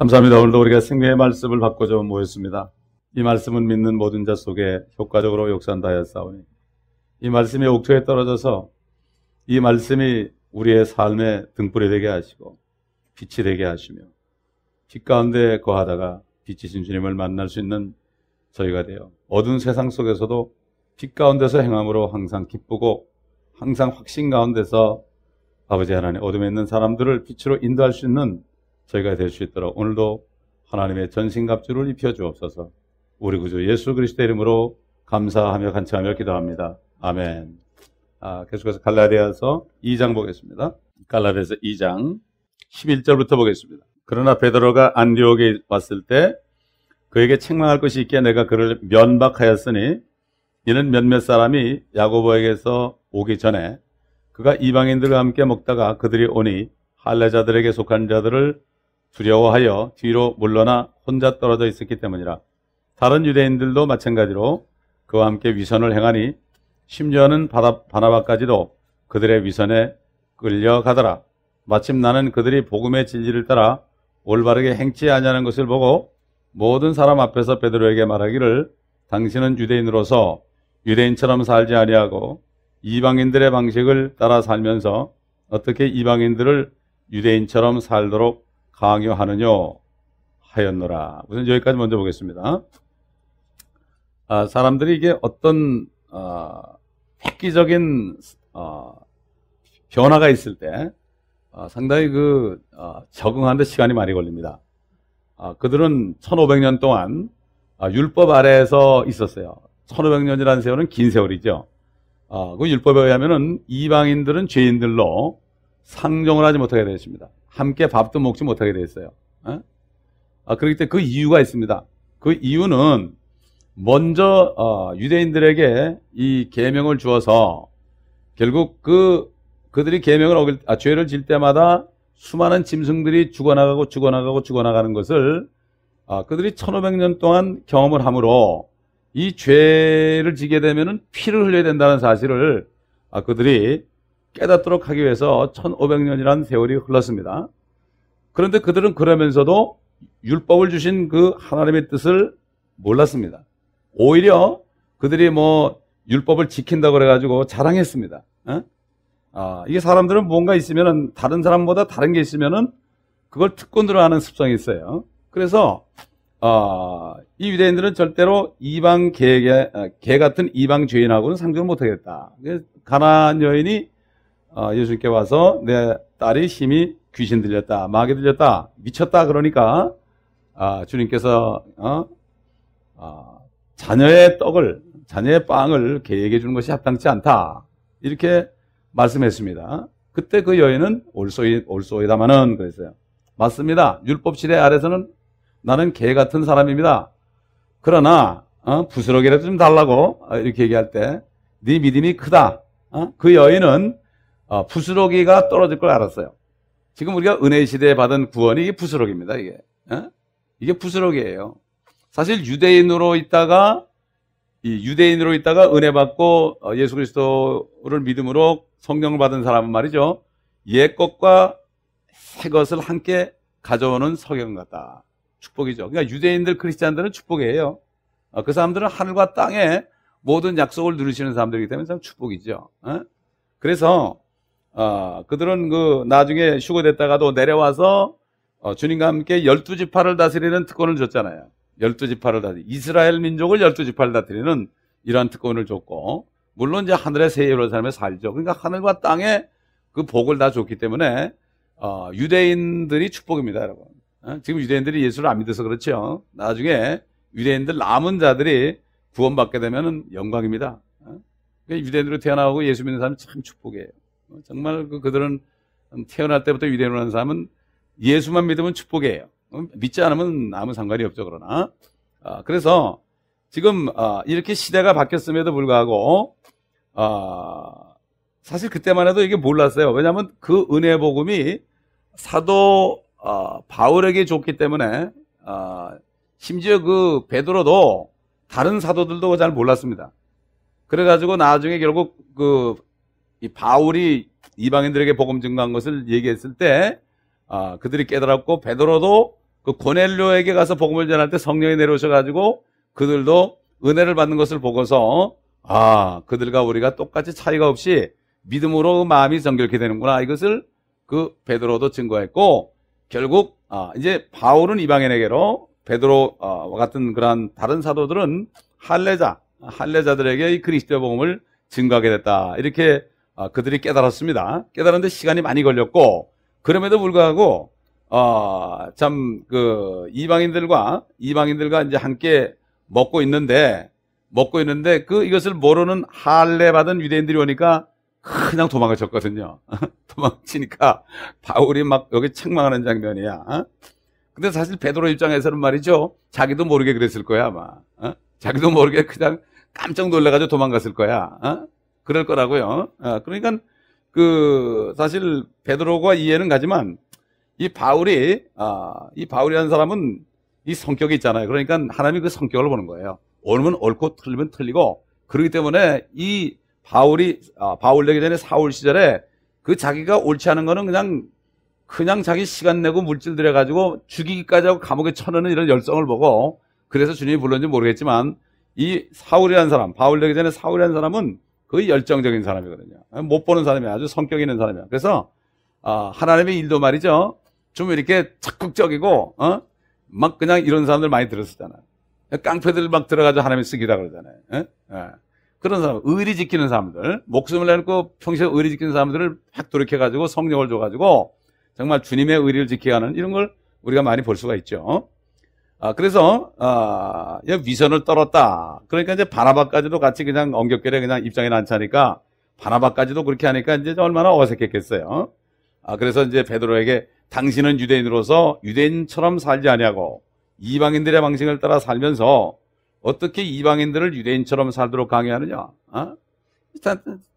감사합니다. 오늘도 우리가 생명의 말씀을 받고자 모였습니다. 이 말씀은 믿는 모든 자 속에 효과적으로 역산다여 싸우니 이 말씀이 옥토에 떨어져서 이 말씀이 우리의 삶의 등불이 되게 하시고 빛이 되게 하시며 빛 가운데 거하다가 빛이신 주님을 만날 수 있는 저희가 되어 어두운 세상 속에서도 빛 가운데서 행함으로 항상 기쁘고 항상 확신 가운데서 아버지 하나님 어둠에 있는 사람들을 빛으로 인도할 수 있는 저희가 될 수 있도록 오늘도 하나님의 전신갑주를 입혀 주옵소서. 우리 구주 예수 그리스도 이름으로 감사하며 간청하며 기도합니다. 아멘. 아, 계속해서 갈라디아서 2장 보겠습니다. 갈라디아서 2장 11절부터 보겠습니다. 그러나 베드로가 안디옥에 왔을 때 그에게 책망할 것이 있게 내가 그를 면박하였으니 이는 몇몇 사람이 야고보에게서 오기 전에 그가 이방인들과 함께 먹다가 그들이 오니 할례자들에게 속한 자들을 두려워하여 뒤로 물러나 혼자 떨어져 있었기 때문이라. 다른 유대인들도 마찬가지로 그와 함께 위선을 행하니 심지어는 바나바까지도 그들의 위선에 끌려가더라. 마침 나는 그들이 복음의 진리를 따라 올바르게 행치 아니하는 것을 보고 모든 사람 앞에서 베드로에게 말하기를 당신은 유대인으로서 유대인처럼 살지 아니하고 이방인들의 방식을 따라 살면서 어떻게 이방인들을 유대인처럼 살도록 강요하느뇨 하였노라. 우선 여기까지 먼저 보겠습니다. 아, 사람들이 이게 어떤 어, 획기적인 어, 변화가 있을 때 어, 상당히 그 아, 적응하는데 시간이 많이 걸립니다. 아, 그들은 1500년 동안 아, 율법 아래에서 있었어요. 1500년이라는 세월은 긴 세월이죠. 그 율법에 의하면 이방인들은 죄인들로 상종을 하지 못하게 되었습니다. 함께 밥도 먹지 못하게 됐어요. 어? 아, 그렇기 때문에 그 이유가 있습니다. 그 이유는 먼저 어, 유대인들에게 이 계명을 주어서 결국 그 그들이 계명을 어길 아, 죄를 질 때마다 수많은 짐승들이 죽어나가고 죽어나가고 죽어나가는 것을 아, 그들이 1500년 동안 경험을 함으로 이 죄를 지게 되면은 피를 흘려야 된다는 사실을 아, 그들이 깨닫도록 하기 위해서 1500년이라는 세월이 흘렀습니다. 그런데 그들은 그러면서도 율법을 주신 그 하나님의 뜻을 몰랐습니다. 오히려 그들이 뭐 율법을 지킨다고 그래가지고 자랑했습니다. 어? 아, 이게 사람들은 뭔가 있으면은 다른 사람보다 다른 게 있으면은 그걸 특권으로 하는 습성이 있어요. 그래서 어, 이 유대인들은 절대로 이방 개, 아, 개 같은 이방 죄인하고는 상종을 못하겠다. 가난안 여인이 어, 예수님께 와서 내 딸이 심히 귀신 들렸다, 마귀 들렸다, 미쳤다 그러니까 아, 주님께서 어? 아, 자녀의 떡을 자녀의 빵을 개에게 주는 것이 합당치 않다 이렇게 말씀했습니다. 그때 그 여인은 올소이 올소이다마는 그랬어요. 맞습니다. 율법 지대 아래서는 나는 개 같은 사람입니다. 그러나 어? 부스러기라도 좀 달라고 아, 이렇게 얘기할 때 네 믿음이 크다. 어? 그 여인은 어, 부스러기가 떨어질 걸 알았어요. 지금 우리가 은혜 시대에 받은 구원이 부스러기입니다. 이게 에? 어? 이게 부스러기예요. 사실 유대인으로 있다가 이 유대인으로 있다가 은혜 받고 어, 예수 그리스도를 믿음으로 성령을 받은 사람은 말이죠. 옛 것과 새 것을 함께 가져오는 성경 같다. 축복이죠. 그러니까 유대인들 크리스찬들은 축복이에요. 어, 그 사람들은 하늘과 땅에 모든 약속을 누리시는 사람들이기 때문에 참 축복이죠. 그래서 어, 그들은 그 나중에 휴거됐다가도 내려와서 어, 주님과 함께 열두 지파를 다스리는 특권을 줬잖아요. 열두 지파를 다스리 이스라엘 민족을 열두 지파를 다스리는 이러한 특권을 줬고 물론 이제 하늘의 세계로 람에 살죠. 그러니까 하늘과 땅에 그 복을 다 줬기 때문에 어, 유대인들이 축복입니다, 여러분. 어? 지금 유대인들이 예수를 안 믿어서 그렇죠. 나중에 유대인들 남은 자들이 구원받게 되면 영광입니다. 어? 그러니까 유대인으로 태어나고 예수 믿는 사람 참 축복이에요. 어, 정말 그 그들은 태어날 때부터 위대한 로 사람은 예수만 믿으면 축복이에요. 어, 믿지 않으면 아무 상관이 없죠. 그러나 아, 그래서 지금 아, 이렇게 시대가 바뀌었음에도 불구하고 아, 사실 그때만 해도 이게 몰랐어요. 왜냐하면 그 은혜 복음이 사도 바울에게 줬기 때문에 심지어 그 베드로도 다른 사도들도 잘 몰랐습니다. 그래가지고 나중에 결국 그이 바울이 이방인들에게 복음 증거한 것을 얘기했을 때 아, 그들이 깨달았고 베드로도 그 고넬료에게 가서 복음을 전할 때 성령이 내려오셔 가지고 그들도 은혜를 받는 것을 보고서 아, 그들과 우리가 똑같이 차이가 없이 믿음으로 그 마음이 정결케 되는구나. 이것을 그 베드로도 증거했고 결국 아, 이제 바울은 이방인에게로 베드로와 아, 같은 그런 다른 사도들은 할례자, 할례자들에게 이 그리스도 의 복음을 증거하게 됐다. 이렇게 어, 그들이 깨달았습니다. 깨달았는데 시간이 많이 걸렸고 그럼에도 불구하고 어, 참그 이방인들과 이방인들과 이제 함께 먹고 있는데 먹고 있는데 그 이것을 모르는 할례 받은 유대인들이 오니까 그냥 도망가셨거든요. 도망치니까 바울이 막 여기 책망하는 장면이야. 어? 근데 사실 베드로 입장에서는 말이죠. 자기도 모르게 그랬을 거야 아마. 어? 자기도 모르게 그냥 깜짝 놀래가지고 도망갔을 거야. 어? 그럴 거라고요. 아, 그러니까 그 사실 베드로가 이해는 가지만 이 바울이 아, 이 바울이라는 사람은 이 성격이 있잖아요. 그러니까 하나님이 그 성격을 보는 거예요. 옳으면 옳고 틀리면 틀리고 그렇기 때문에 이 바울이 아, 바울 되기 전에 사울 시절에 그 자기가 옳지 않은 거는 그냥 그냥 자기 시간 내고 물질 들여 가지고 죽이기까지 하고 감옥에 쳐넣는 이런 열성을 보고 그래서 주님이 불렀는지 모르겠지만 이 사울이라는 사람 바울 되기 전에 사울이라는 사람은 거의 열정적인 사람이거든요. 못 보는 사람이 아주 성격 있는 사람이야. 그래서 어, 하나님의 일도 말이죠. 좀 이렇게 적극적이고 어? 막 그냥 이런 사람들 많이 들었었잖아. 깡패들 막 들어가서 하나님이 쓰기다 그러잖아요. 에? 예? 에. 예. 그런 사람, 의리 지키는 사람들, 목숨을 내놓고 평소에 의리 지키는 사람들을 확 돌이켜가지고 성령을 줘가지고 정말 주님의 의리를 지키게 하는 이런 걸 우리가 많이 볼 수가 있죠. 아, 그래서 아, 위선을 떨었다. 그러니까 이제 바나바까지도 같이 그냥 엉겹결에 그냥 입장에 난차니까 바나바까지도 그렇게 하니까 이제 얼마나 어색했겠어요. 아, 그래서 이제 베드로에게 당신은 유대인으로서 유대인처럼 살지 아니하고 이방인들의 방식을 따라 살면서 어떻게 이방인들을 유대인처럼 살도록 강요하느냐? 어?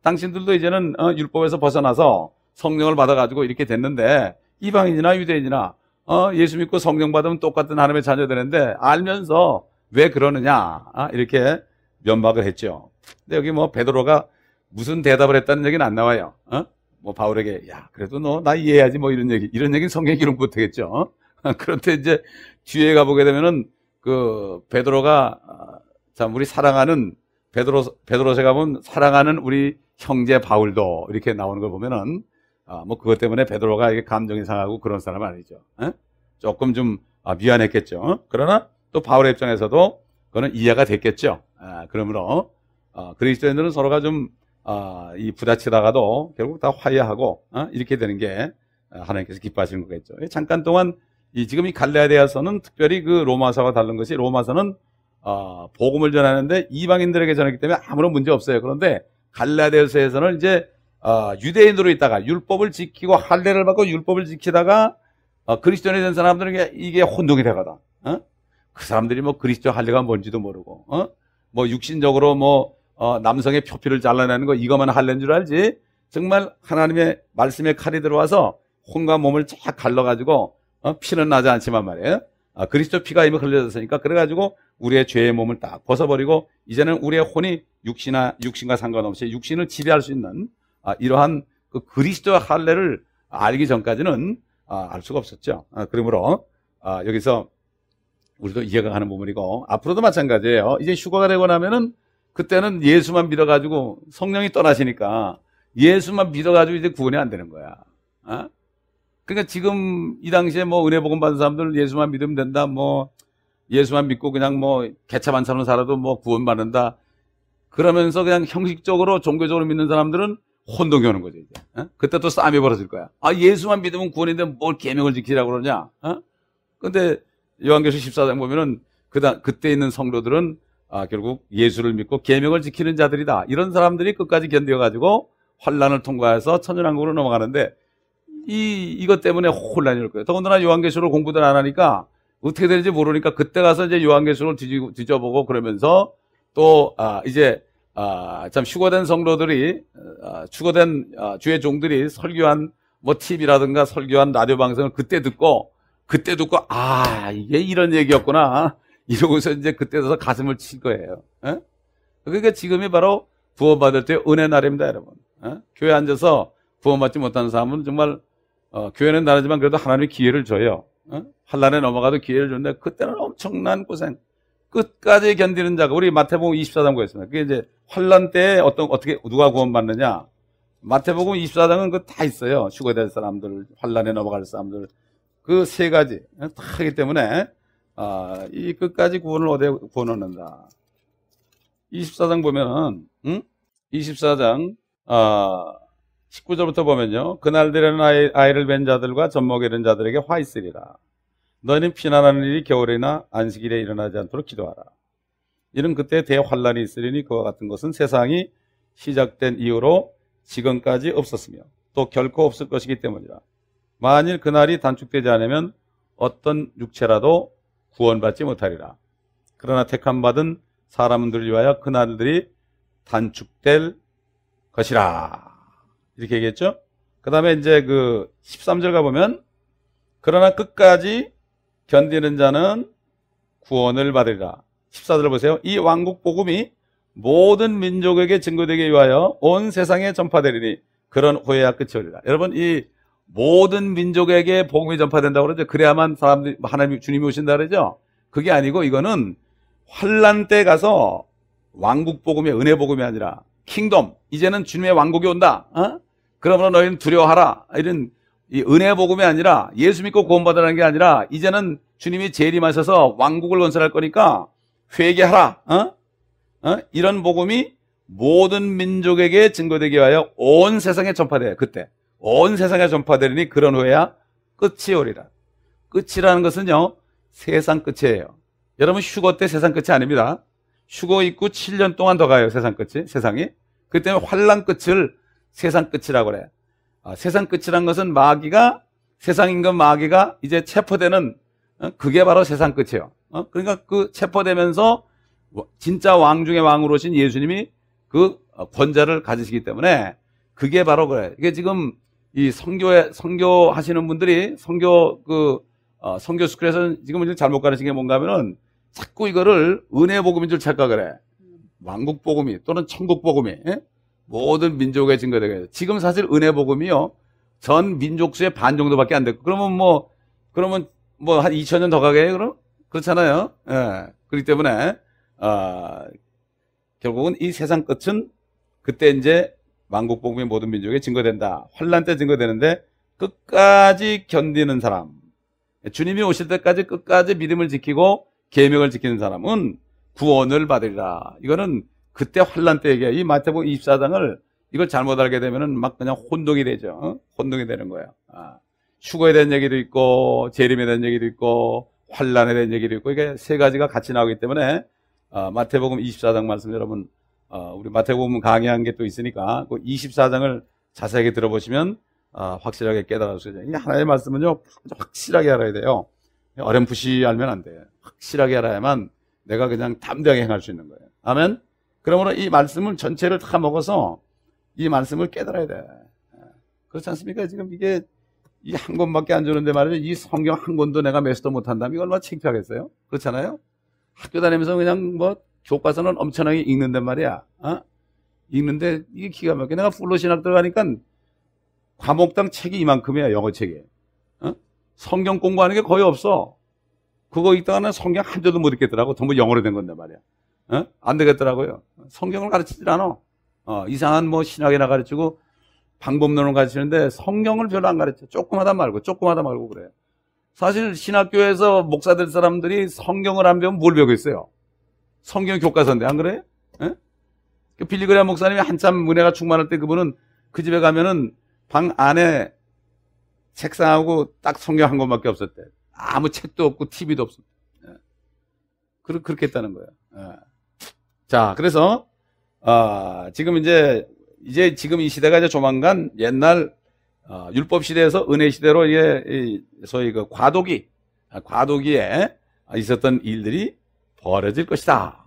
당신들도 이제는 어, 율법에서 벗어나서 성령을 받아가지고 이렇게 됐는데 이방인이나 유대인이나 어, 예수 믿고 성령 받으면 똑같은 하나님의 자녀 되는데 알면서 왜 그러느냐 아, 이렇게 면박을 했죠. 근데 여기 뭐 베드로가 무슨 대답을 했다는 얘기는 안 나와요. 어? 뭐 바울에게 야 그래도 너 나 이해해야지 뭐 이런 얘기 이런 얘기는 성경 기록 못하겠죠. 어? 그런데 이제 뒤에 가보게 되면은 그 베드로가 아, 참 우리 사랑하는 베드로 베드로세 가본 사랑하는 우리 형제 바울도 이렇게 나오는 걸 보면은 아, 뭐 그것 때문에 베드로가 이게 감정이 상하고 그런 사람 아니죠. 에? 조금 좀 아, 미안했겠죠. 그러나 또 바울의 입장에서도 그거는 이해가 됐겠죠. 아, 그러므로 아, 그리스도인들은 서로가 좀 아, 이 부딪히다가도 결국 다 화해하고 어? 이렇게 되는 게 아, 하나님께서 기뻐하시는 거겠죠. 예, 잠깐 동안 이 지금 이 갈래아에 대해서는 특별히 그 로마서와 다른 것이 로마서는 어, 복음을 전하는데 이방인들에게 전했기 때문에 아무런 문제 없어요. 그런데 갈라디아서에서는 이제 어, 유대인으로 있다가 율법을 지키고 할례를 받고 율법을 지키다가 어, 그리스도인이 된사람들은 이게 혼동이 되거든. 어? 그 사람들이 뭐 그리스도 할례가 뭔지도 모르고, 어? 뭐 육신적으로 뭐 어, 남성의 표피를 잘라내는 거 이것만 할례인 줄 알지. 정말 하나님의 말씀의 칼이 들어와서 혼과 몸을 쫙 갈라가지고 어? 피는 나지 않지만 말이에요. 아, 그리스도 피가 이미 흘려졌으니까 그래가지고 우리의 죄의 몸을 딱 벗어버리고 이제는 우리의 혼이 육신이나 육신과 상관없이 육신을 지배할 수 있는 아, 이러한 그 그리스도의 할례를 알기 전까지는 아, 알 수가 없었죠. 아, 그러므로 여기서 우리도 이해가 가는 부분이고 앞으로도 마찬가지예요. 이제 휴가가 되고 나면은 그때는 예수만 믿어가지고 성령이 떠나시니까 예수만 믿어가지고 이제 구원이 안 되는 거야. 어? 그러니까 지금 이 당시에 뭐 은혜 복음 받은 사람들 예수만 믿으면 된다. 뭐 예수만 믿고 그냥 뭐 개차반 사람 살아도 뭐 구원 받는다. 그러면서 그냥 형식적으로 종교적으로 믿는 사람들은 혼동이 오는 거죠, 이제. 어? 그때 또 싸움이 벌어질 거야. 아, 예수만 믿으면 구원인데 뭘 계명을 지키라고 그러냐? 어? 근데 요한계시 14장 보면은 그 그때 있는 성도들은 아, 결국 예수를 믿고 계명을 지키는 자들이다. 이런 사람들이 끝까지 견뎌가지고 환란을 통과해서 천연왕국으로 넘어가는데 이, 이것 때문에 혼란이 올 거예요. 더군다나 요한계시를 공부도 안 하니까 어떻게 되는지 모르니까 그때 가서 이제 요한계시를 뒤져, 보고 그러면서 또, 아, 이제 아, 참 휴거된 성도들이 아, 휴거된 아, 주의 종들이 설교한 뭐팁이라든가 설교한 라디오 방송을 그때 듣고 그때 듣고 아 이게 이런 얘기였구나 이러고서 이제 그때 서 가슴을 칠 거예요. 에? 예? 그러니까 지금이 바로 부어받을 때 은혜 날입니다, 여러분. 에? 예? 교회 앉아서 부어받지 못하는 사람은 정말 어, 교회는 다르지만 그래도 하나님이 기회를 줘요. 에? 예? 한란에 넘어가도 기회를 줬는데 그때는 엄청난 고생. 끝까지 견디는 자가 우리 마태복음 24장 보겠습니다. 그게 이제 환란 때 어떤 어떻게 누가 구원받느냐? 마태복음 24장은 그 다 있어요. 죽 휴거될 사람들, 환란에 넘어갈 사람들 그 세 가지 다 하기 때문에 아, 이 끝까지 구원을 얻어디구원하는다 24장 보면은 응? 24장 아, 19절부터 보면요. 그날들에는 아이, 를뵌 자들과 젖먹이는 자들에게 화 있으리라. 너희는 피난하는 일이 겨울이나 안식일에 일어나지 않도록 기도하라. 이는 그때 대환란이 있으리니 그와 같은 것은 세상이 시작된 이후로 지금까지 없었으며 또 결코 없을 것이기 때문이라. 만일 그날이 단축되지 않으면 어떤 육체라도 구원받지 못하리라. 그러나 택함받은 사람들을 위하여 그날들이 단축될 것이라. 이렇게 얘기했죠? 그 다음에 이제 그 13절 가보면 그러나 끝까지 견디는 자는 구원을 받으리라. 14절 보세요. 이 왕국 복음이 모든 민족에게 증거되게 위하여 온 세상에 전파되리니 그런 후회와 끝이 오리라. 여러분 이 모든 민족에게 복음이 전파된다고 그러죠. 그래야만 사람들이 하나님 주님이 오신다 그러죠. 그게 아니고 이거는 환란 때 가서 왕국 복음이 은혜 복음이 아니라 킹덤 이제는 주님의 왕국이 온다. 어? 그러므로 너희는 두려워하라. 이런 이 은혜 복음이 아니라 예수 믿고 구원받으라는 게 아니라 이제는 주님이 재림하셔서 왕국을 건설할 거니까 회개하라. 어? 어? 이런 복음이 모든 민족에게 증거되기 위하여 온 세상에 전파돼. 그때. 온 세상에 전파되리니 그런 후에야 끝이 오리라. 끝이라는 것은요. 세상 끝이에요. 여러분 휴거 때 세상 끝이 아닙니다. 휴거 있고 7년 동안 더 가요. 세상 끝이. 세상이. 그때는 환란 끝을 세상 끝이라고 그래. 요 아, 세상 끝이란 것은 마귀가 세상 인간 마귀가 이제 체포되는 어? 그게 바로 세상 끝이에요. 어? 그러니까 그 체포되면서 진짜 왕 중의 왕으로 오신 예수님이 그 어, 권자를 가지시기 때문에 그게 바로 그래. 이게 지금 이 성교에 성교 하시는 분들이 성교 그 어, 성교 스쿨에서는 지금은 잘못 가르는게 뭔가면은 자꾸 이거를 은혜 복음인 줄 착각을 해. 음. 왕국 복음이 또는 천국 복음이 예? 모든 민족의 증거되게. 지금 사실 은혜 복음이요. 전 민족 수의 반 정도밖에 안 됐고. 그러면 뭐 그러면 뭐 한2천년 더 가게 그럼? 그렇잖아요. 예. 그렇기 때문에 어, 결국은 이 세상 끝은 그때 이제 만국 복음의 모든 민족에 증거된다. 환란 때 증거되는데 끝까지 견디는 사람. 주님이 오실 때까지 끝까지 믿음을 지키고 계명을 지키는 사람은 구원을 받으리라. 이거는 그때 환란 때에게 이 마태복음 24장을 이걸 잘못 알게 되면은 막 그냥 혼동이 되죠. 어? 혼동이 되는 거예요. 아, 휴거에 대한 얘기도 있고 재림에 대한 얘기도 있고 환란에 대한 얘기도 있고 이게 세 가지가 같이 나오기 때문에 어, 마태복음 24장 말씀 여러분 어, 우리 마태복음 강의한 게 또 있으니까 그 24장을 자세하게 들어보시면 어, 확실하게 깨달을 수 있어요. 이 하나의 말씀은요 확실하게 알아야 돼요. 어렴풋이 알면 안 돼. 요 확실하게 알아야만 내가 그냥 담대하게 행할 수 있는 거예요. 아멘. 그러므로 이 말씀을 전체를 다 먹어서 이 말씀을 깨달아야 돼. 그렇지 않습니까? 지금 이게 이 한 권밖에 안 주는데 말이죠. 이 성경 한 권도 내가 매수도 못 한다면 이거 얼마나 창피하겠어요? 그렇잖아요? 학교 다니면서 그냥 뭐 교과서는 엄청나게 읽는단 말이야. 어? 읽는데 이게 기가 막혀. 내가 플로 신학 들어가니까 과목당 책이 이만큼이야, 영어 책에 어? 성경 공부하는 게 거의 없어. 그거 읽다가는 성경 한줄도못 읽겠더라고. 전부 영어로 된 건데 말이야. 어? 안 되겠더라고요. 성경을 가르치질 않아. 어, 이상한 뭐 신학이나 가르치고 방법론을 가르치는데 성경을 별로 안 가르쳐. 조금 하다 말고, 조금 하다 말고 그래. 사실 신학교에서 목사 될 사람들이 성경을 안 배우면 뭘배우고있어요 성경 교과서인데, 안 그래? 예? 그 빌리그레 목사님이 한참 은혜가 충만할 때 그분은 그 집에 가면은 방 안에 책상하고 딱 성경 한 권밖에 없었대. 아무 책도 없고 TV도 없었대. 어. 그렇게 했다는 거예요. 어. 자, 그래서 아, 지금 이제 이제 지금 이 시대가 이제 조만간 옛날 어, 율법 시대에서 은혜 시대로 이제 소위 그 과도기 아, 과도기에 있었던 일들이 벌어질 것이다.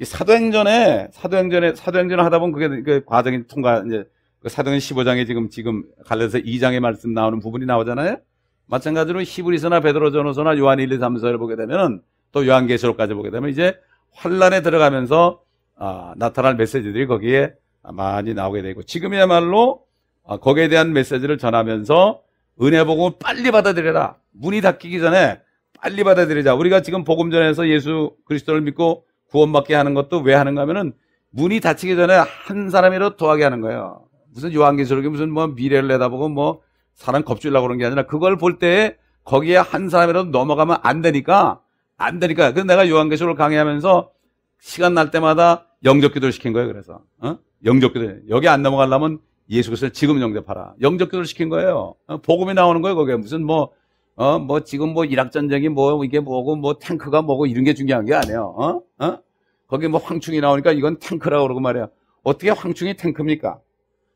이 사도행전에 사도행전에 사도행전을 하다 보면 그게 그 과정이 통과 이제 그 사도행 15장에 지금 지금 갈라서 2장의 말씀 나오는 부분이 나오잖아요. 마찬가지로 히브리서나 베드로전서나 요한 1, 2, 3서를 보게 되면은 또 요한계시록까지 보게 되면 이제 환란에 들어가면서 아, 나타날 메시지들이 거기에 많이 나오게 되고 지금이야말로 아, 거기에 대한 메시지를 전하면서 은혜 복음을 빨리 받아들여라. 문이 닫히기 전에 빨리 받아들이자. 우리가 지금 복음 전에서 예수 그리스도를 믿고 구원받게 하는 것도 왜 하는가 하면은 문이 닫히기 전에 한 사람이라도 더하게 하는 거예요. 무슨 요한계시록이 무슨 뭐 미래를 내다보고 뭐 사람 겁주려고 그런 게 아니라 그걸 볼 때에 거기에 한 사람이라도 넘어가면 안 되니까 안 되니까. 그래서 내가 요한계시록을 강의하면서 시간 날 때마다 영접 기도를 시킨 거예요. 그래서. 어? 영접 기도. 여기 안 넘어가려면 예수 그리스도 지금 영접하라. 영접 기도를 시킨 거예요. 어? 복음이 나오는 거예요. 거기에 무슨 뭐, 어, 뭐 지금 뭐 이락 전쟁이 뭐 이게 뭐고 뭐 탱크가 뭐고 이런 게 중요한 게 아니에요. 어? 어? 거기 뭐 황충이 나오니까 이건 탱크라고 그러고 말이야. 어떻게 황충이 탱크입니까?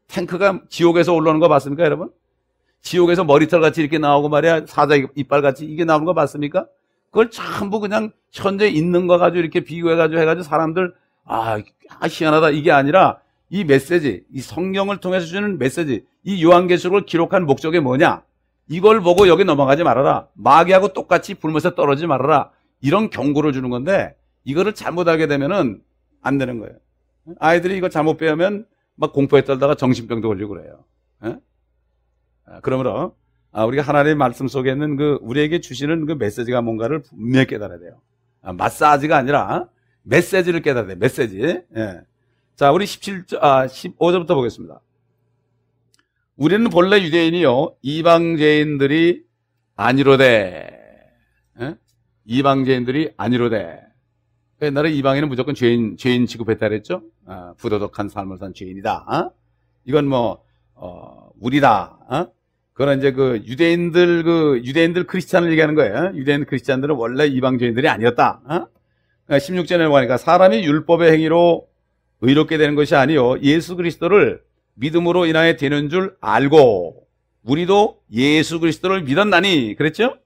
탱크가 지옥에서 올라오는 거 봤습니까, 여러분? 지옥에서 머리털 같이 이렇게 나오고 말이야. 사자 이빨 같이 이게 나오는 거 봤습니까? 그걸 전부 그냥 현재 있는 거 가지고 이렇게 비교해 가지고 해 가지고 사람들 아, 아 희한하다 이게 아니라 이 메시지, 이 성경을 통해서 주는 메시지, 이 요한계시록을 기록한 목적이 뭐냐? 이걸 보고 여기 넘어가지 말아라. 마귀하고 똑같이 불못에 떨어지지 말아라. 이런 경고를 주는 건데 이거를 잘못 하게 되면은 안 되는 거예요. 아이들이 이거 잘못 배우면 막 공포에 떨다가 정신병도 걸리고 그래요. 에? 아, 그러므로 아, 우리가 하나님의 말씀 속에 있는 그 우리에게 주시는 그 메시지가 뭔가를 분명히 깨달아야 돼요. 아, 마사지가 아니라 메시지를 깨달아야 돼요. 메시지. 예. 자, 우리 17절, 아, 15절부터 보겠습니다. 우리는 본래 유대인이요. 이방제인들이 아니로되. 예? 이방제인들이 아니로되. 그 옛날에 이방인은 무조건 죄인, 죄인 취급했다 그랬죠? 아, 부도덕한 삶을 산 죄인이다. 어? 이건 뭐, 어, 우리다. 어? 그건 이제 그 유대인들 그 유대인들 크리스찬을 얘기하는 거예요. 유대인 크리스찬들은 원래 이방주인들이 아니었다. 어? 16절에 그러니까 보니까 사람이 율법의 행위로 의롭게 되는 것이 아니요 예수 그리스도를 믿음으로 인하여 되는 줄 알고 우리도 예수 그리스도를 믿었나니 그랬죠?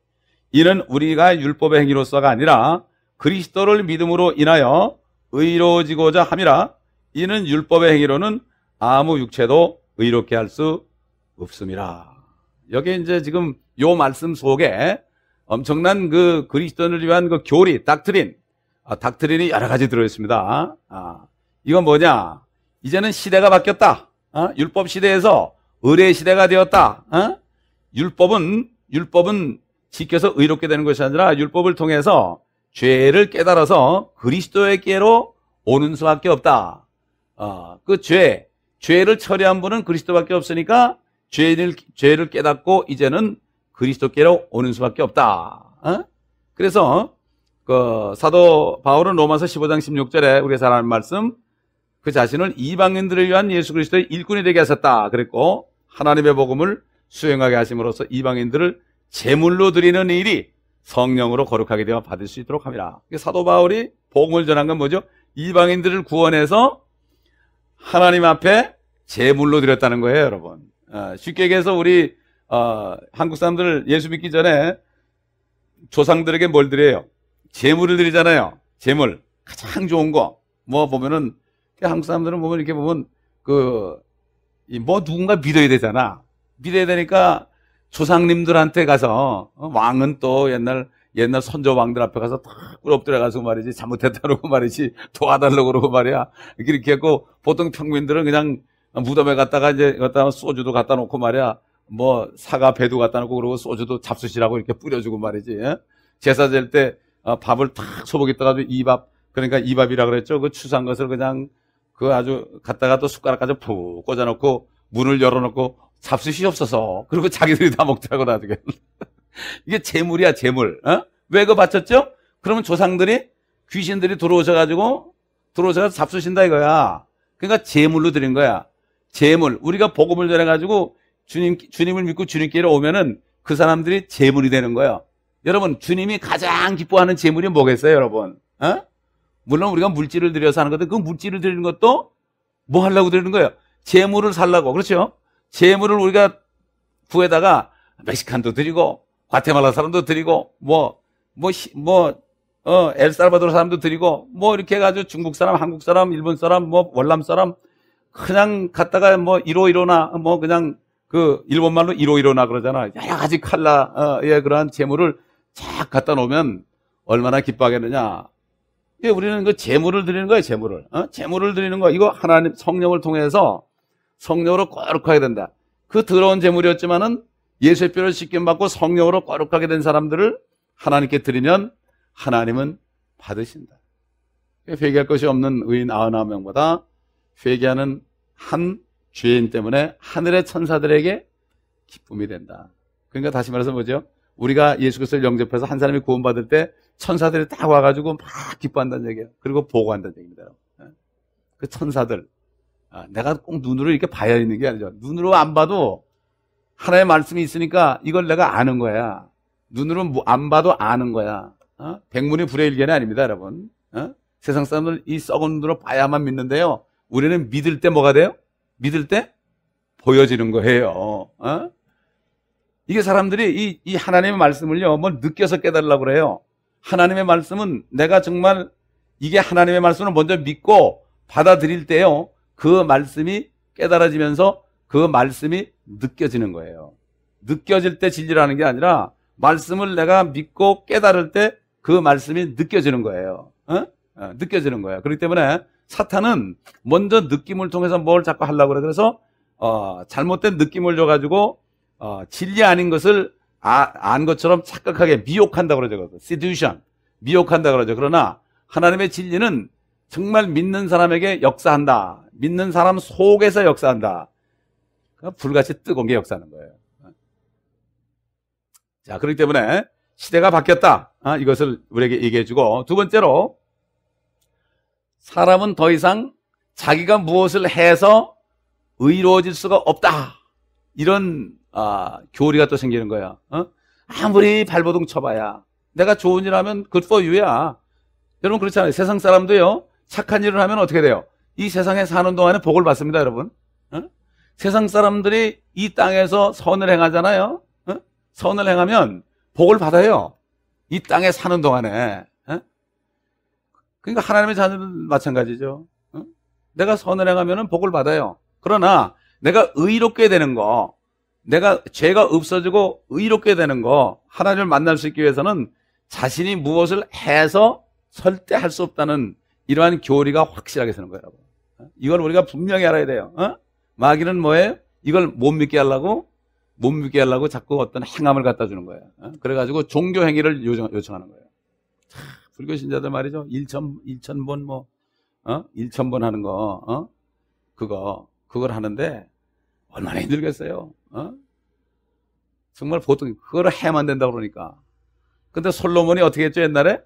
이는 우리가 율법의 행위로서가 아니라 그리스도를 믿음으로 인하여 의로워지고자 함이라 이는 율법의 행위로는 아무 육체도 의롭게 할수없습니다 여기 이제 지금 요 말씀 속에 엄청난 그 그리스도인을 위한 그 교리, 닥트린, 아, 닥트린이 여러 가지 들어있습니다. 아, 이건 뭐냐? 이제는 시대가 바뀌었다. 어? 율법 시대에서 의뢰 시대가 되었다. 어? 율법은 율법은 지켜서 의롭게 되는 것이 아니라 율법을 통해서 죄를 깨달아서 그리스도의게로 오는 수밖에 없다. 어, 그 죄, 죄를 처리한 분은 그리스도밖에 없으니까 죄를, 죄를 깨닫고 이제는 그리스도께로 오는 수밖에 없다. 어? 그래서 그 사도 바울은 로마서 15장 16절에 우리가 잘 아는 말씀 그 자신을 이방인들을 위한 예수 그리스도의 일꾼이 되게 하셨다. 그랬고 하나님의 복음을 수행하게 하심으로써 이방인들을 제물로 드리는 일이 성령으로 거룩하게 되어 받을 수 있도록 합니다. 사도 바울이 복음을 전한 건 뭐죠? 이방인들을 구원해서 하나님 앞에 제물로 드렸다는 거예요, 여러분. 어, 쉽게 얘기해서 우리 어, 한국 사람들 예수 믿기 전에 조상들에게 뭘 드려요? 재물을 드리잖아요. 재물 가장 좋은 거뭐 보면은 한국 사람들은 보면 이렇게 보면 그 뭐 누군가 믿어야 되잖아. 믿어야 되니까 조상님들한테 가서 어, 왕은 또 옛날 옛날 선조 왕들 앞에 가서 탁 꿇엎드려 가서 말이지 잘못했다고 말이지 도와달라고 그러고 말이야 이렇게 했고 보통 평민들은 그냥 무덤에 갔다가 이제 갖다 소주도 갖다 놓고 말이야. 뭐 사과 배도 갖다 놓고 그러고 소주도 잡수시라고 이렇게 뿌려주고 말이지. 예? 제사 될때 어, 밥을 탁 소복에다가 이밥 그러니까 이밥이라 그랬죠. 그 추산 것을 그냥 그 아주 갖다가 또 숟가락까지 푹 꽂아놓고 문을 열어놓고 잡수시없어서 그리고 자기들이 다 먹자고 나중에. 이게 재물이야 재물. 어? 왜 그거 바쳤죠? 그러면 조상들이 귀신들이 들어오셔가지고 들어오셔서 잡수신다 이거야. 그러니까 재물로 드린 거야. 재물 우리가 복음을 전해가지고 주님 주님을 믿고 주님께로 오면은 그 사람들이 재물이 되는 거예요. 여러분 주님이 가장 기뻐하는 재물이 뭐겠어요, 여러분? 어? 물론 우리가 물질을 들여서 하는 것도 그 물질을 드리는 것도 뭐 하려고 드리는 거예요? 재물을 살라고 그렇죠? 재물을 우리가 구에다가 멕시칸도 드리고 과테말라 사람도 드리고 뭐 뭐뭐어 엘살바도르 사람도 드리고 뭐 이렇게 해가지고 중국 사람, 한국 사람, 일본 사람, 뭐 월남 사람 그냥 갔다가 뭐 이로 이로나 뭐 그냥 그 일본 말로 이로 이로나 그러잖아. 여러 가지 칼라의 그러한 재물을 쫙 갖다 놓으면 얼마나 기뻐하겠느냐. 우리는 그 재물을 드리는 거야, 재물을. 어? 재물을 드리는 거. 이거 하나님 성령을 통해서 성령으로 거룩하게 된다. 그 더러운 재물이었지만은 예수의 뼈를 씻김 받고 성령으로 거룩하게 된 사람들을 하나님께 드리면 하나님은 받으신다. 회개할 것이 없는 의인 아 99명보다 회개하는 한 죄인 때문에 하늘의 천사들에게 기쁨이 된다. 그러니까 다시 말해서 뭐죠? 우리가 예수 그리스도를 영접해서 한 사람이 구원받을 때 천사들이 딱 와가지고 막 기뻐한다는 얘기예요. 그리고 보고한다는 얘기입니다. 예. 그 천사들. 아, 내가 꼭 눈으로 이렇게 봐야 있는 게 아니죠. 눈으로 안 봐도 하나의 말씀이 있으니까 이걸 내가 아는 거야. 눈으로 안 봐도 아는 거야. 어? 백문이 불의일견이 아닙니다, 여러분. 어? 세상 사람들 이 썩은 눈으로 봐야만 믿는데요. 우리는 믿을 때 뭐가 돼요? 믿을 때 보여지는 거예요. 어? 이게 사람들이 이, 이 하나님의 말씀을요, 뭘 뭐 느껴서 깨달으려고 그래요. 하나님의 말씀은 내가 정말 이게 하나님의 말씀을 먼저 믿고 받아들일 때요, 그 말씀이 깨달아지면서 그 말씀이 느껴지는 거예요. 느껴질 때 진리라는 게 아니라 말씀을 내가 믿고 깨달을 때 그 말씀이 느껴지는 거예요. 어? 어, 느껴지는 거예요. 그렇기 때문에 사탄은 먼저 느낌을 통해서 뭘 자꾸 하려고 그래. 그래서 어, 잘못된 느낌을 줘가지고 어, 진리 아닌 것을 아, 안 것처럼 착각하게 미혹한다 그러죠. seduction 미혹한다 그러죠. 그러나 하나님의 진리는 정말 믿는 사람에게 역사한다. 믿는 사람 속에서 역사한다. 그러니까 불같이 뜨거운 게 역사하는 거예요. 자, 그렇기 때문에 시대가 바뀌었다. 아, 이것을 우리에게 얘기해주고 두 번째로 사람은 더 이상 자기가 무엇을 해서 의로워질 수가 없다. 이런 아, 교리가 또 생기는 거야. 어? 아무리 발버둥 쳐봐야 내가 좋은 일 하면 good for you야. 여러분 그렇잖아요. 세상 사람도요. 착한 일을 하면 어떻게 돼요? 이 세상에 사는 동안에 복을 받습니다, 여러분. 어? 세상 사람들이 이 땅에서 선을 행하잖아요. 어? 선을 행하면 복을 받아요. 이 땅에 사는 동안에. 그러니까 하나님의 자녀도 마찬가지죠. 어? 내가 선을 행하면 복을 받아요. 그러나 내가 의롭게 되는 거, 내가 죄가 없어지고 의롭게 되는 거, 하나님을 만날 수 있기 위해서는 자신이 무엇을 해서 절대 할 수 없다는 이러한 교리가 확실하게 되는 거예요. 이걸 우리가 분명히 알아야 돼요. 어? 마귀는 뭐예요? 이걸 못 믿게 하려고 못 믿게 하려고 자꾸 어떤 행함을 갖다 주는 거예요. 어? 그래가지고 종교 행위를 요청하는 거예요. 불교 신자들 말이죠. 1천, 1천 번 뭐, 어? 1천 번 하는 거, 어? 그거, 그걸 하는데 얼마나 힘들겠어요. 어? 정말 보통 그걸 해야만 된다 그러니까. 근데 솔로몬이 어떻게 했죠, 옛날에?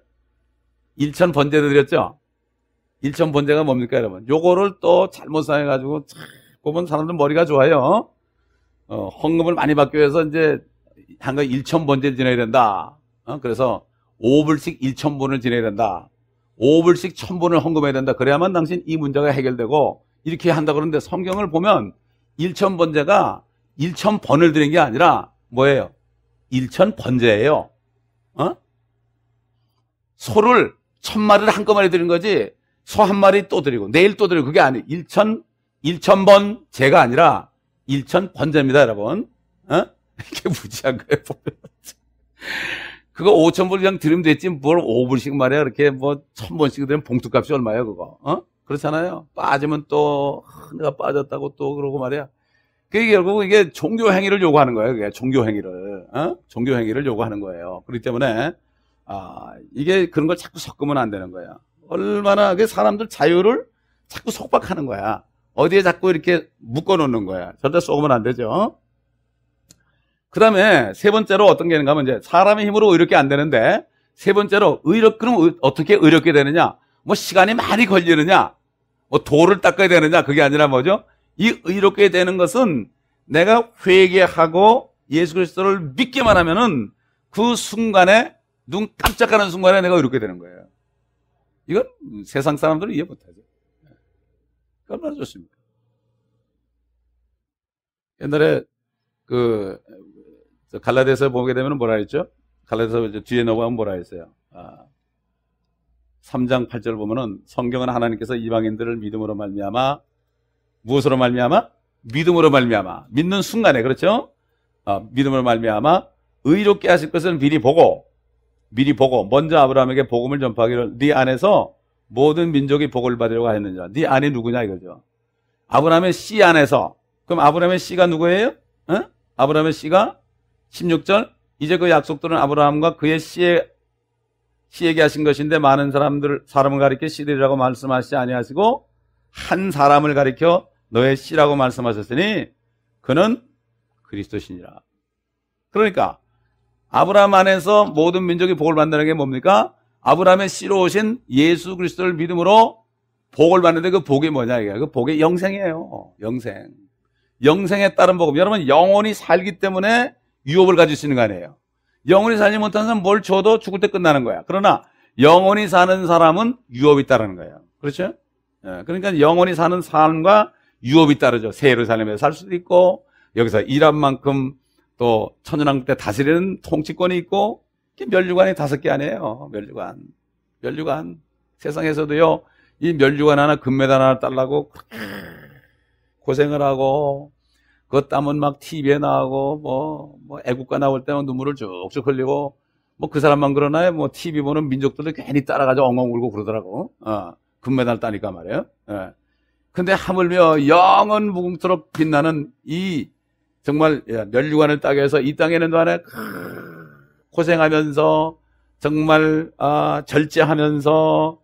1천 번제를 드렸죠? 1천 번제가 뭡니까, 여러분? 요거를 또 잘못 사용해가지고, 참, 보면 사람들 머리가 좋아요. 어, 어 헌금을 많이 받기 위해서 이제 한거 1천 번제 지내야 된다. 어? 그래서 5불씩 1천번을 지내야 된다. 5불씩 1000번을 헌금해야 된다. 그래야만 당신 이 문제가 해결되고 이렇게 한다 그러는데 성경을 보면 1000번제가 1000번을 드린 게 아니라 뭐예요? 1000번제예요. 어? 소를 천마리를 한꺼번에 드린 거지 소 한 마리 또 드리고 내일 또 드리고 그게 아니 1000 1000번 제가 아니라 1000번제입니다, 여러분. 어? 이렇게 무지한 거예요, 보면. 그거 5천 불 그냥 드으면 됐지 뭘 5불씩 말이야 그렇게 뭐천 번씩 드으면 봉투값이 얼마예요 그거 어? 그렇잖아요 빠지면 또 내가 빠졌다고 또 그러고 말이야 그게 결국 이게 종교 행위를 요구하는 거예요 그게 종교 행위를 어? 종교 행위를 요구하는 거예요 그렇기 때문에 아 이게 그런 걸 자꾸 섞으면 안 되는 거야 얼마나 그 사람들 자유를 자꾸 속박하는 거야 어디에 자꾸 이렇게 묶어 놓는 거야 절대 쏘으면 안 되죠 그 다음에 세 번째로 어떤 게 있는가 하면 이제 사람의 힘으로 의롭게 안 되는데 세 번째로 의롭, 그럼 어떻게 의롭게 되느냐? 뭐 시간이 많이 걸리느냐? 뭐 돌을 닦아야 되느냐? 그게 아니라 뭐죠? 이 의롭게 되는 것은 내가 회개하고 예수 그리스도를 믿기만 하면은 그 순간에 눈 깜짝하는 순간에 내가 의롭게 되는 거예요. 이건 세상 사람들은 이해 못하죠. 예. 얼마나 좋습니까? 옛날에 그 갈라데서 보게 되면 뭐라 했죠? 갈라데서 뒤에 넘어가면 뭐라 했어요? 아, 3장 8절 보면은 성경은 하나님께서 이방인들을 믿음으로 말미암아 무엇으로 말미암아? 믿음으로 말미암아 믿는 순간에 그렇죠? 아, 믿음으로 말미암아 의롭게 하실 것은 미리 보고 미리 보고 먼저 아브라함에게 복음을 전파하기를 네 안에서 모든 민족이 복을 받으려고 했느냐 네 안에 누구냐 이거죠 아브라함의 씨 안에서 그럼 아브라함의 씨가 누구예요? 어? 아브라함의 씨가 16절 이제 그 약속들은 아브라함과 그의 씨에, 씨에게 하신 것인데 많은 사람들 사람을 가리켜 씨들이라고 말씀하시지 아니하시고 한 사람을 가리켜 너의 씨라고 말씀하셨으니 그는 그리스도시니라. 그러니까 아브라함 안에서 모든 민족이 복을 받는다는 게 뭡니까? 아브라함의 씨로 오신 예수 그리스도를 믿음으로 복을 받는데 그 복이 뭐냐 이게 그복의 영생이에요. 영생. 영생에 따른 복음. 여러분 영원히 살기 때문에 유업을 가질 수 있는 거 아니에요. 영원히 살지 못한 사람은 뭘 줘도 죽을 때 끝나는 거야. 그러나 영원히 사는 사람은 유업이 있다는 거예요. 그렇죠? 예, 그러니까 영원히 사는 삶과 유업이 따르죠. 새예루살면서살 수도 있고 여기서 일한 만큼 또 천연왕국 때 다스리는 통치권이 있고 멸류관이 다섯 개 아니에요. 멸류관. 멸류관. 세상에서도요. 이 멸류관 하나 금메달 하나 달라고 고생을 하고 그것 따면 막 TV에 나오고 뭐, 뭐 애국가 나올 때면 눈물을 쭉쭉 흘리고 뭐 그 사람만 그러나요? 뭐 TV 보는 민족들도 괜히 따라가서 엉엉 울고 그러더라고. 어, 금메달 따니까 말이에요. 예. 근데 하물며 영원 무궁토록 빛나는 이 정말 멸류관을 예, 따게 해서 이 땅에는 안에 고생하면서 정말 아, 절제하면서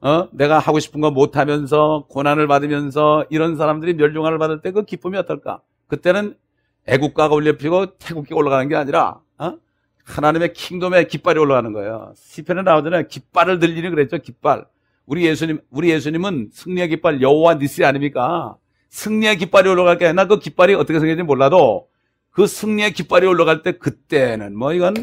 어? 내가 하고 싶은 거 못하면서 고난을 받으면서 이런 사람들이 멸종관을 받을 때 그 기쁨이 어떨까? 그때는 애국가가 올려피고 태국기가 올라가는 게 아니라 어? 하나님의 킹덤의 깃발이 올라가는 거예요. 시편에 나오잖아요. 깃발을 들리는 그랬죠. 깃발. 우리 예수님 우리 예수님은 승리의 깃발 여호와 니스 아닙니까? 승리의 깃발이 올라갈 게 아니라 그 깃발이 어떻게 생겼는지 몰라도 그 승리의 깃발이 올라갈 때 그때는 뭐 이건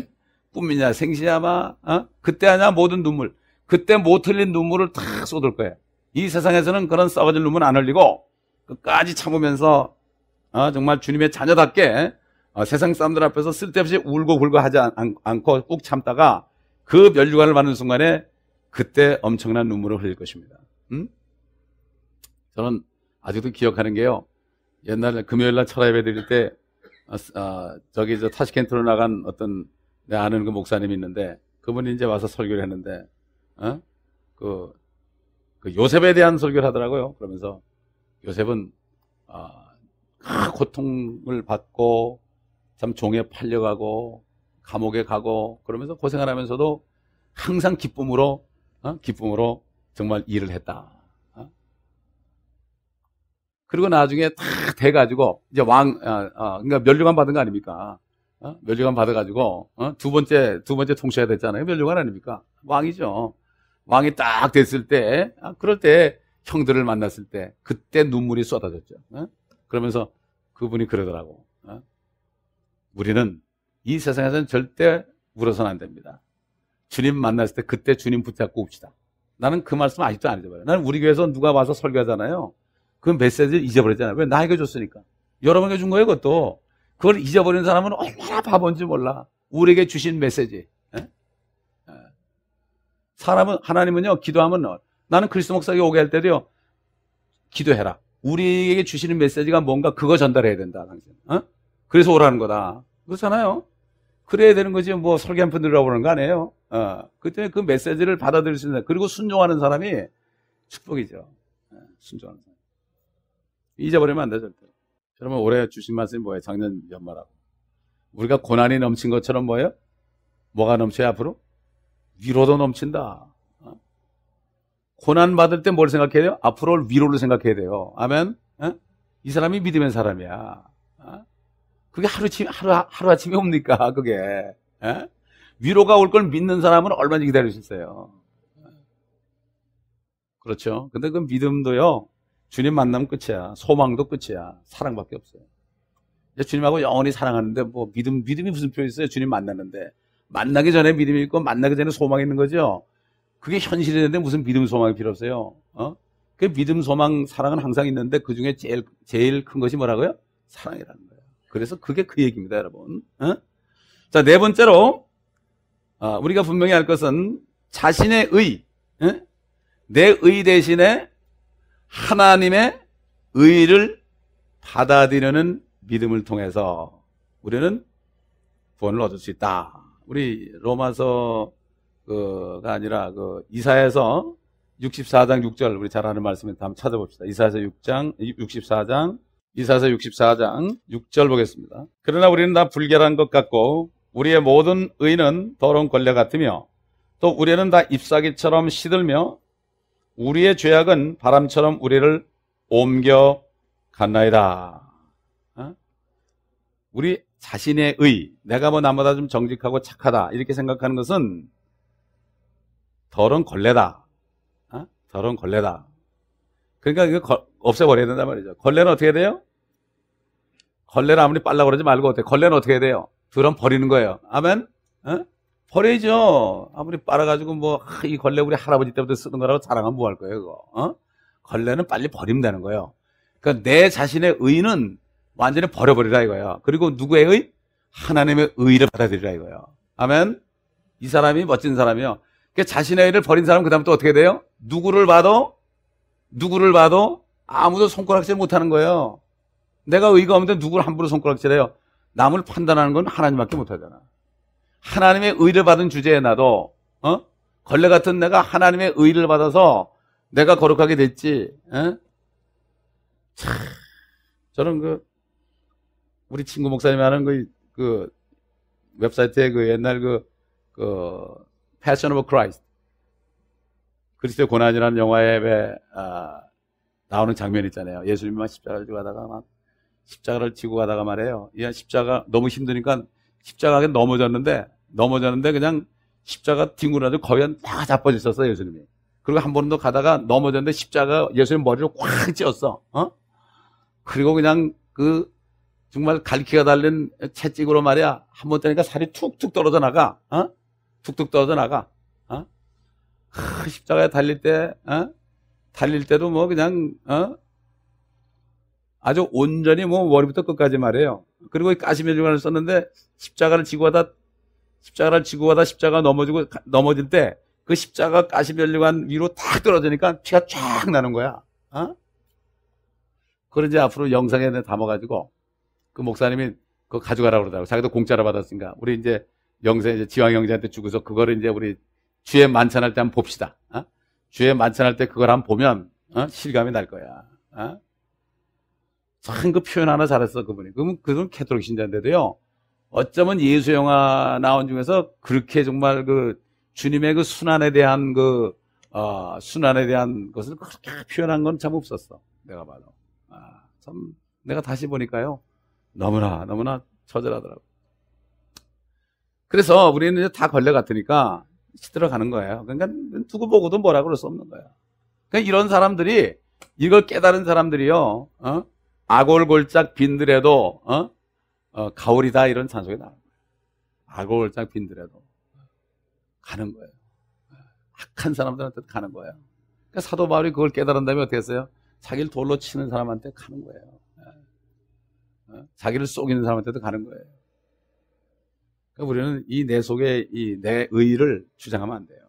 꿈이냐 생시냐 마 어? 그때 하냐 모든 눈물 그때 못 흘린 눈물을 다 쏟을 거예요. 이 세상에서는 그런 싸워질 눈물안 흘리고 끝까지 참으면서 어, 정말 주님의 자녀답게 어, 세상 사람들 앞에서 쓸데없이 울고 굴고 하지 않, 않고 꾹 참다가 그 멸류관을 받는 순간에 그때 엄청난 눈물을 흘릴 것입니다. 음? 저는 아직도 기억하는 게요. 옛날에 금요일 날 철야 배 드릴 때 아, 저기 저 타시켄트로 나간 어떤 내 아는 그 목사님이 있는데 그분이 이제 와서 설교를 했는데 어? 그, 그 요셉에 대한 설교를 하더라고요. 그러면서 요셉은 아, 고통을 받고 참 종에 팔려가고 감옥에 가고 그러면서 고생을 하면서도 항상 기쁨으로 어? 기쁨으로 정말 일을 했다. 어? 그리고 나중에 다 돼가지고 이제 왕 아, 아, 그러니까 면류관 받은 거 아닙니까? 어? 면류관 받아가지고 어? 두 번째 두 번째 통치가 됐잖아요. 면류관 아닙니까? 왕이죠. 왕이 딱 됐을 때 아, 그럴 때 형들을 만났을 때 그때 눈물이 쏟아졌죠. 어? 그러면서 그분이 그러더라고. 어? 우리는 이 세상에서는 절대 울어서는 안 됩니다. 주님 만났을 때 그때 주님 붙잡고 옵시다. 나는 그 말씀 아직도 안 잊어버려요. 나는 우리 교회에서 누가 와서 설교하잖아요. 그 메시지를 잊어버렸잖아요. 왜? 나에게 줬으니까. 여러분에게 준 거예요, 그것도. 그걸 잊어버리는 사람은 얼마나 바본지 몰라. 우리에게 주신 메시지. 에? 예? 에. 예. 사람은, 하나님은요, 기도하면 나는 크리스도 목사에게 오게 할 때도요, 기도해라. 우리에게 주시는 메시지가 뭔가 그거 전달해야 된다, 당신. 어? 그래서 오라는 거다. 그렇잖아요. 그래야 되는 거지. 뭐 설계한 분들이라고 그러는 거 아니에요. 어. 그때 그 메시지를 받아들일 수 있는, 그리고 순종하는 사람이 축복이죠. 어, 순종하는 사람. 잊어버리면 안 돼, 절대. 여러분, 올해 주신 말씀이 뭐예요? 작년 연말하고. 우리가 고난이 넘친 것처럼 뭐예요? 뭐가 넘쳐요, 앞으로? 위로도 넘친다. 고난 받을 때 뭘생각해요 앞으로 위로를 생각해야 돼요. 아멘. 어? 이 사람이 믿음의 사람이야. 어? 그게 하루치 하루 하루 아침에 옵니까? 그게 에? 어? 위로가 올 걸 믿는 사람은 얼마든지 기다릴 수 있어요. 그렇죠. 근데 그 믿음도요. 주님 만남 끝이야. 소망도 끝이야. 사랑밖에 없어요. 이제 주님하고 영원히 사랑하는데 뭐 믿음 믿음이 무슨 표현이 있어요? 주님 만나는데 만나기 전에 믿음이 있고 만나기 전에 소망이 있는 거죠. 그게 현실이 되는데 무슨 믿음 소망이 필요 없어요. 어? 그 믿음 소망 사랑은 항상 있는데 그 중에 제일 제일 큰 것이 뭐라고요? 사랑이라는 거예요. 그래서 그게 그 얘기입니다, 여러분. 어? 자, 네 번째로 아, 우리가 분명히 할 것은 자신의 의, 에? 어? 내의 대신에 하나님의 의를 받아들이는 믿음을 통해서 우리는 구원을 얻을 수 있다. 우리 로마서 그가 아니라 그 이사에서 64장 6절 우리 잘 아는 말씀인데 한번 찾아봅시다. 이사에서 6장 64장 이사서 64장 6절 보겠습니다. 그러나 우리는 다 불결한 것 같고 우리의 모든 의는 더러운 권력 같으며 또 우리는 다 잎사귀처럼 시들며 우리의 죄악은 바람처럼 우리를 옮겨 갔나이다. 어? 우리 자신의 의, 내가 뭐 나보다 좀 정직하고 착하다 이렇게 생각하는 것은 더러운 걸레다. 어? 더러운 걸레다. 그러니까 이거 거, 없애버려야 된단 말이죠. 걸레는 어떻게 해야 돼요? 걸레를 아무리 빨라 그러지 말고 어때? 걸레는 어떻게 해야 돼요? 드럼 버리는 거예요. 아멘? 어? 버려야죠. 아무리 빨아가지고 뭐 이 걸레 우리 할아버지 때부터 쓰는 거라고 자랑하면 뭐 할 거예요, 그거. 어? 걸레는 빨리 버리면 되는 거예요. 그러니까 내 자신의 의는 완전히 버려버리라 이거예요. 그리고 누구의 의? 하나님의 의를 받아들이라 이거예요. 아멘? 이 사람이 멋진 사람이요. 그러니까 자신의 일을 버린 사람은 그 다음 에또 어떻게 돼요? 누구를 봐도 누구를 봐도 아무도 손가락질 못하는 거예요. 내가 의가 없는데 누구를 함부로 손가락질해요. 남을 판단하는 건 하나님밖에 못하잖아. 하나님의 의를 받은 주제에 나도 어? 걸레 같은 내가 하나님의 의를 받아서 내가 거룩하게 됐지. 참, 어? 저는 그 우리 친구 목사님이 하는 그, 그 웹사이트에 그 옛날 그, 그 패션 오브 크라이스트. 그리스도의 고난이라는 영화에 왜, 아, 나오는 장면 있잖아요. 예수님이 막 십자가를 지고 가다가 막 십자가를 지고 가다가 말해요이 십자가 너무 힘드니까 십자가에 넘어졌는데 넘어졌는데 그냥 십자가 뒹굴어가 거의 한다 자빠졌었어요 예수님이. 그리고 한 번 더 가다가 넘어졌는데 십자가 예수님 머리를 꽉 찧었어. 어? 그리고 그냥 그 정말 갈퀴가 달린 채찍으로 말이야 한 번 때니까 살이 툭툭 떨어져 나가. 어? 툭툭 떠져나가. 어? 하, 십자가에 달릴 때, 어? 달릴 때도 뭐 그냥, 어? 아주 온전히 뭐 머리부터 끝까지 말해요 그리고 이까시면 주간을 썼는데 십자가를 지고 하다, 십자가를 지고 하다 십자가 넘어지고, 넘어질 때 그 십자가 까시면류관 위로 탁 떨어지니까 피가 쫙 나는 거야. 어? 그런지 앞으로 영상에 담아가지고 그 목사님이 그거 가져가라 고 그러더라고. 자기도 공짜로 받았으니까. 우리 이제 영세 이제 지왕 형제한테 주고서 그거를 이제 우리 주의 만찬할 때 한번 봅시다. 어? 주의 만찬할 때 그걸 한번 보면 어? 실감이 날 거야. 어? 참그 표현 하나 잘했어 그분이. 그분 그분 캐톨릭 신자인데도요. 어쩌면 예수 영화 나온 중에서 그렇게 정말 그 주님의 그 순환에 대한 그 어, 순환에 대한 것을 그렇게 표현한 건 참 없었어. 내가 봐도. 아, 참 내가 다시 보니까요. 너무나 너무나 처절하더라고. 그래서 우리는 다 걸려 갔으니까 시들어가는 거예요. 그러니까 두고 보고도 뭐라 그럴 수 없는 거예요. 그러니까 이런 사람들이 이걸 깨달은 사람들이요. 어? 아골골짝 빈들에도 어? 어, 가오리다 이런 찬송이 나와요. 아골골짝 빈들에도 가는 거예요. 악한 사람들한테 가는 거예요. 그러니까 사도 바울이 그걸 깨달은 다음 어떻게 했어요? 자기를 돌로 치는 사람한테 가는 거예요. 예. 예. 자기를 속이는 사람한테도 가는 거예요. 그러니까 우리는 이 내 속에 이 내 의를 주장하면 안 돼요.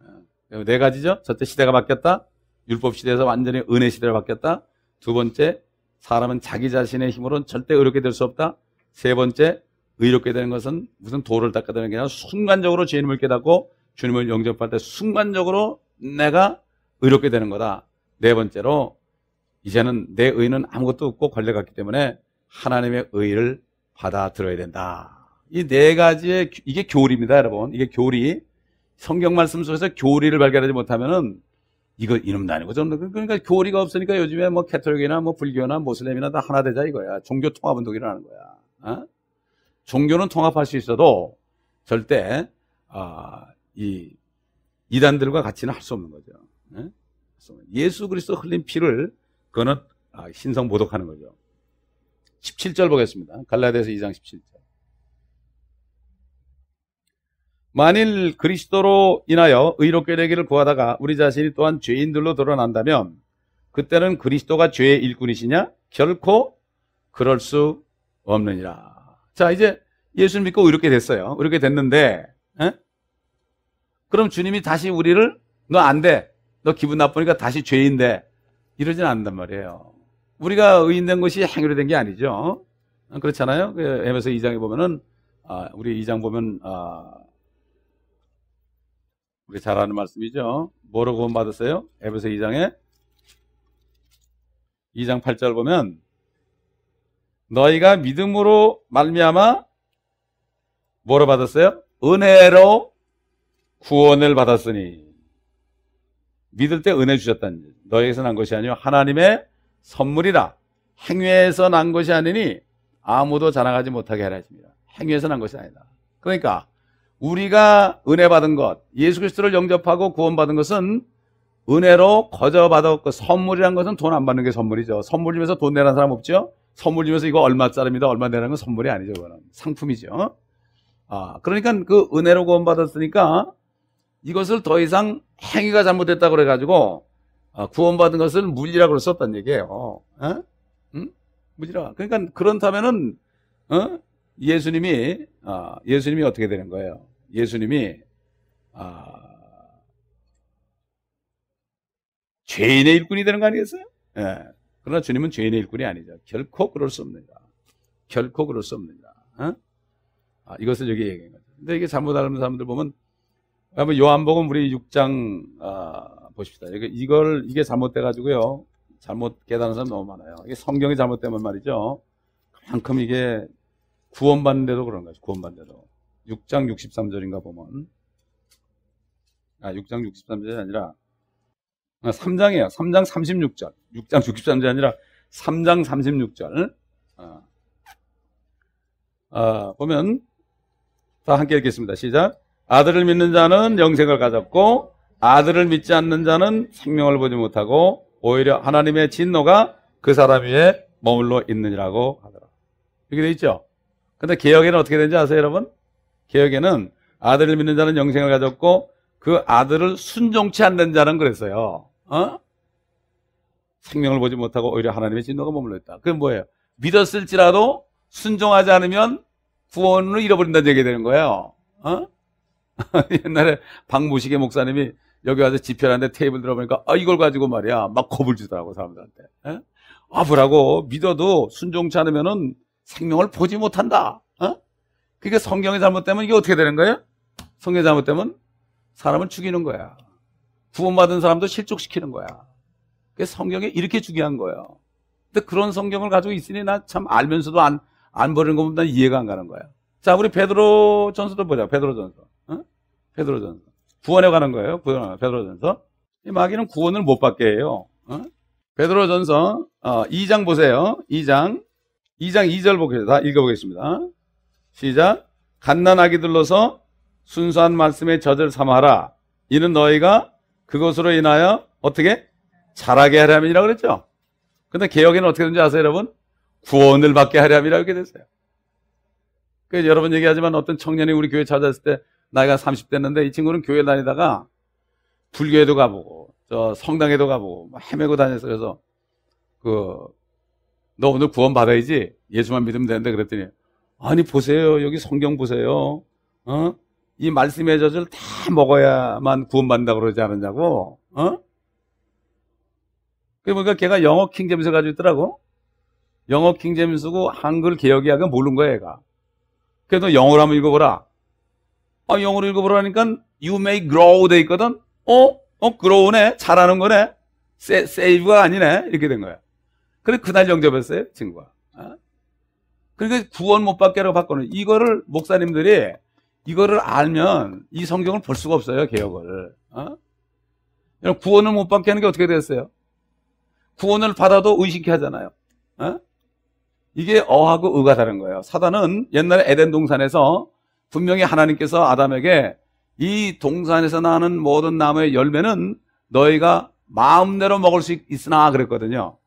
어. 네 가지죠. 첫째 시대가 바뀌었다. 율법 시대에서 완전히 은혜 시대로 바뀌었다. 두 번째 사람은 자기 자신의 힘으로는 절대 의롭게 될 수 없다. 세 번째 의롭게 되는 것은 무슨 도를 닦아 되는 게 아니라 순간적으로 주님을 깨닫고 주님을 영접할 때 순간적으로 내가 의롭게 되는 거다. 네 번째로 이제는 내 의는 아무것도 없고 권리 같기 때문에 하나님의 의를 받아들여야 된다. 이네 가지의 이게 교리입니다, 여러분. 이게 교리. 성경 말씀 속에서 교리를 발견하지 못하면은 이거 이놈 도아니고 저는 그, 그러니까 교리가 없으니까 요즘에 뭐 캐톨릭이나 뭐 불교나 모슬렘이나 다 하나 되자 이거야. 종교 통합 운동이라는 거야. 어? 종교는 통합할 수 있어도 절대 아, 이 이단들과 같이는 할 수 없는 거죠. 예? 예수 그리스도 흘린 피를 그거는 아, 신성 모독하는 거죠. 17절 보겠습니다. 갈라디아서 2장 17절. 만일 그리스도로 인하여 의롭게 되기를 구하다가 우리 자신이 또한 죄인들로 드러난다면 그때는 그리스도가 죄의 일꾼이시냐? 결코 그럴 수 없느니라. 자, 이제 예수 믿고 이렇게 됐어요. 이렇게 됐는데, 에? 예? 그럼 주님이 다시 우리를 너 안 돼. 너 기분 나쁘니까 다시 죄인데. 이러진 않단 말이에요. 우리가 의인된 것이 행위로 된 게 아니죠. 어? 그렇잖아요. 그 에베소 2장에 보면은, 아, 우리 2장 보면, 아, 우리 잘 아는 말씀이죠. 뭐로 구원받았어요? 에베소 2장에 2장 8절 보면 너희가 믿음으로 말미암아 뭐로 받았어요? 은혜로 구원을 받았으니 믿을 때 은혜 주셨다는 너희에게서 난 것이 아니요 하나님의 선물이라 행위에서 난 것이 아니니 아무도 자랑하지 못하게 하라 했습니다. 행위에서 난 것이 아니다. 그러니까 우리가 은혜 받은 것, 예수 그리스도를 영접하고 구원받은 것은 은혜로 거저 받았고 그 선물이란 것은 돈 안 받는 게 선물이죠. 선물 주면서 돈 내라는 사람 없죠? 선물 주면서 이거 얼마짜리입니다. 얼마 내라는 건 선물이 아니죠. 그거는 상품이죠. 아, 그러니까 그 은혜로 구원받았으니까 이것을 더 이상 행위가 잘못됐다고 그래가지고 아, 구원받은 것을 물리라고 썼단 얘기예요. 어? 응? 물리라. 그러니까 그렇다면은 어? 예수님이 어, 예수님이 어떻게 되는 거예요? 예수님이 어, 죄인의 일꾼이 되는 거 아니겠어요? 예. 그러나 주님은 죄인의 일꾼이 아니죠. 결코 그럴 수 없습니다. 결코 그럴 수 없습니다. 어? 아, 이것을 여기 얘기한 거죠. 근데 이게 잘못 알는 사람들 보면 한번 요한복음 우리 6장 아, 보십시다. 이걸 이게 잘못돼 가지고요. 잘못 깨달은 사람 너무 많아요. 이게 성경이 잘못되면 말이죠. 그만큼 이게 구원받는데도 그런 거죠. 구원받는데도. 6장 63절인가 보면 아 6장 63절이 아니라 3장이에요. 아, 3장 36절. 6장 63절이 아니라 3장 36절. 아, 아 보면 다 함께 읽겠습니다. 시작. 아들을 믿는 자는 영생을 가졌고 아들을 믿지 않는 자는 생명을 보지 못하고 오히려 하나님의 진노가 그 사람 위에 머물러 있느니라고 하더라. 이렇게 돼 있죠? 근데 개혁에는 어떻게 되는지 아세요, 여러분? 개혁에는 아들을 믿는 자는 영생을 가졌고 그 아들을 순종치 않는 자는 그랬어요. 어? 생명을 보지 못하고 오히려 하나님의 진노가 머물러 있다. 그게 뭐예요? 믿었을지라도 순종하지 않으면 구원을 잃어버린다는 얘기 가 되는 거예요. 어? 옛날에 박무식의 목사님이 여기 와서 집회하는데 를 테이블 들어보니까 아 이걸 가지고 말이야 막 겁을 주더라고 사람들한테. 에? 예? 아부라고 믿어도 순종치 않으면은 생명을 보지 못한다. 어? 그게 그러니까 성경이 잘못되면 이게 어떻게 되는 거예요? 성경이 잘못되면 사람을 죽이는 거야. 구원받은 사람도 실족시키는 거야. 그게 성경에 이렇게 중요한 거예요. 근데 그런 성경을 가지고 있으니 나 참 알면서도 안, 안 버리는 거 보면 이해가 안 가는 거야. 자, 우리 베드로 전서도 보자. 베드로 전서. 어? 베드로 전서. 구원에 가는 거예요. 베드로 전서. 이 마귀는 구원을 못 받게 해요. 어? 베드로 전서 어, 2장 보세요. 2장. 2장 2절 보겠습니다. 읽어보겠습니다. 시작. 갓난아기 들러서 순수한 말씀에 젖을 삼아라. 이는 너희가 그것으로 인하여 어떻게 자라게 하려면이라고 그랬죠. 근데 개혁에는 어떻게 되지 아세요, 여러분? 구원을 받게 하려면이라고 이렇게 됐어요. 그 여러분 얘기하지만 어떤 청년이 우리 교회 찾아왔을 때 나이가 30 됐는데 이 친구는 교회 다니다가 불교에도 가보고 저 성당에도 가보고 헤매고 다녔어요. 그래서 그너 오늘 구원 받아야지. 예수만 믿으면 되는데 그랬더니 아니 보세요. 여기 성경 보세요. 어? 이 말씀의 젖을 다 먹어야만 구원받는다 그러지 않느냐고. 어? 그러니까 걔가 영어 킹잼스 가지고 있더라고. 영어 킹잼스고 한글 개혁이야. 그 모르는 거야, 얘가. 그래도 영어로 한번 읽어보라. 아, 영어로 읽어보라니까 you may grow 돼 있거든. 어? 어, grow네. 잘하는 거네. 세이브가 아니네. 이렇게 된 거야. 그래 그날 영접했어요 친구가. 그러니까 구원 못 받게로 바꾸는 이거를 목사님들이 이거를 알면 이 성경을 볼 수가 없어요 개혁을. 어? 구원을 못 받게 하는 게 어떻게 됐어요? 구원을 받아도 의식해 하잖아요. 어? 이게 어하고 의가 다른 거예요. 사단은 옛날에 에덴 동산에서 분명히 하나님께서 아담에게 이 동산에서 나는 모든 나무의 열매는 너희가 마음대로 먹을 수 있으나 그랬거든요.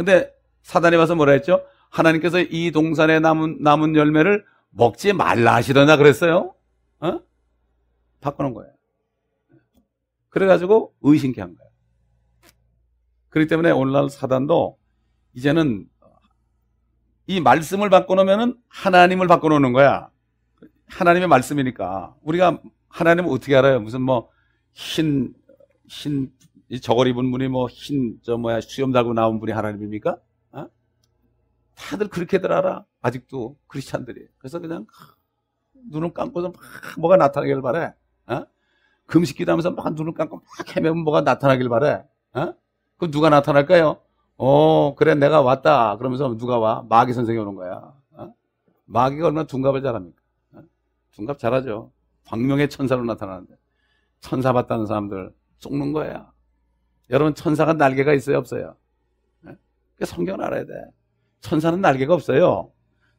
근데 사단에 와서 뭐라 했죠? 하나님께서 이 동산에 남은, 남은 열매를 먹지 말라 하시더냐 그랬어요? 어? 바꾸는 거예요. 그래가지고 의심케 한 거예요. 그렇기 때문에 오늘날 사단도 이제는 이 말씀을 바꿔놓으면 하나님을 바꿔놓는 거야. 하나님의 말씀이니까. 우리가 하나님을 어떻게 알아요? 무슨 뭐 흰, 흰이 저걸 입은 분이 뭐흰저 뭐야 수염 달고 나온 분이 하나님입니까? 어? 다들 그렇게들 알아. 아직도 크리스찬들이. 그래서 그냥 눈을 감고서 막 뭐가 나타나길 바래. 어? 금식기도 하면서 막 눈을 감고 막 헤매면 뭐가 나타나길 바래. 어? 그럼 누가 나타날까요? 어, 그래, 내가 왔다. 그러면서 누가 와? 마귀 선생이 오는 거야. 어? 마귀가 얼마나 둔갑을 잘합니까? 어? 둔갑 잘하죠. 광명의 천사로 나타나는데. 천사 봤다는 사람들 쏙는 거야. 여러분 천사가 날개가 있어요 없어요? 그 성경을 알아야 돼. 천사는 날개가 없어요.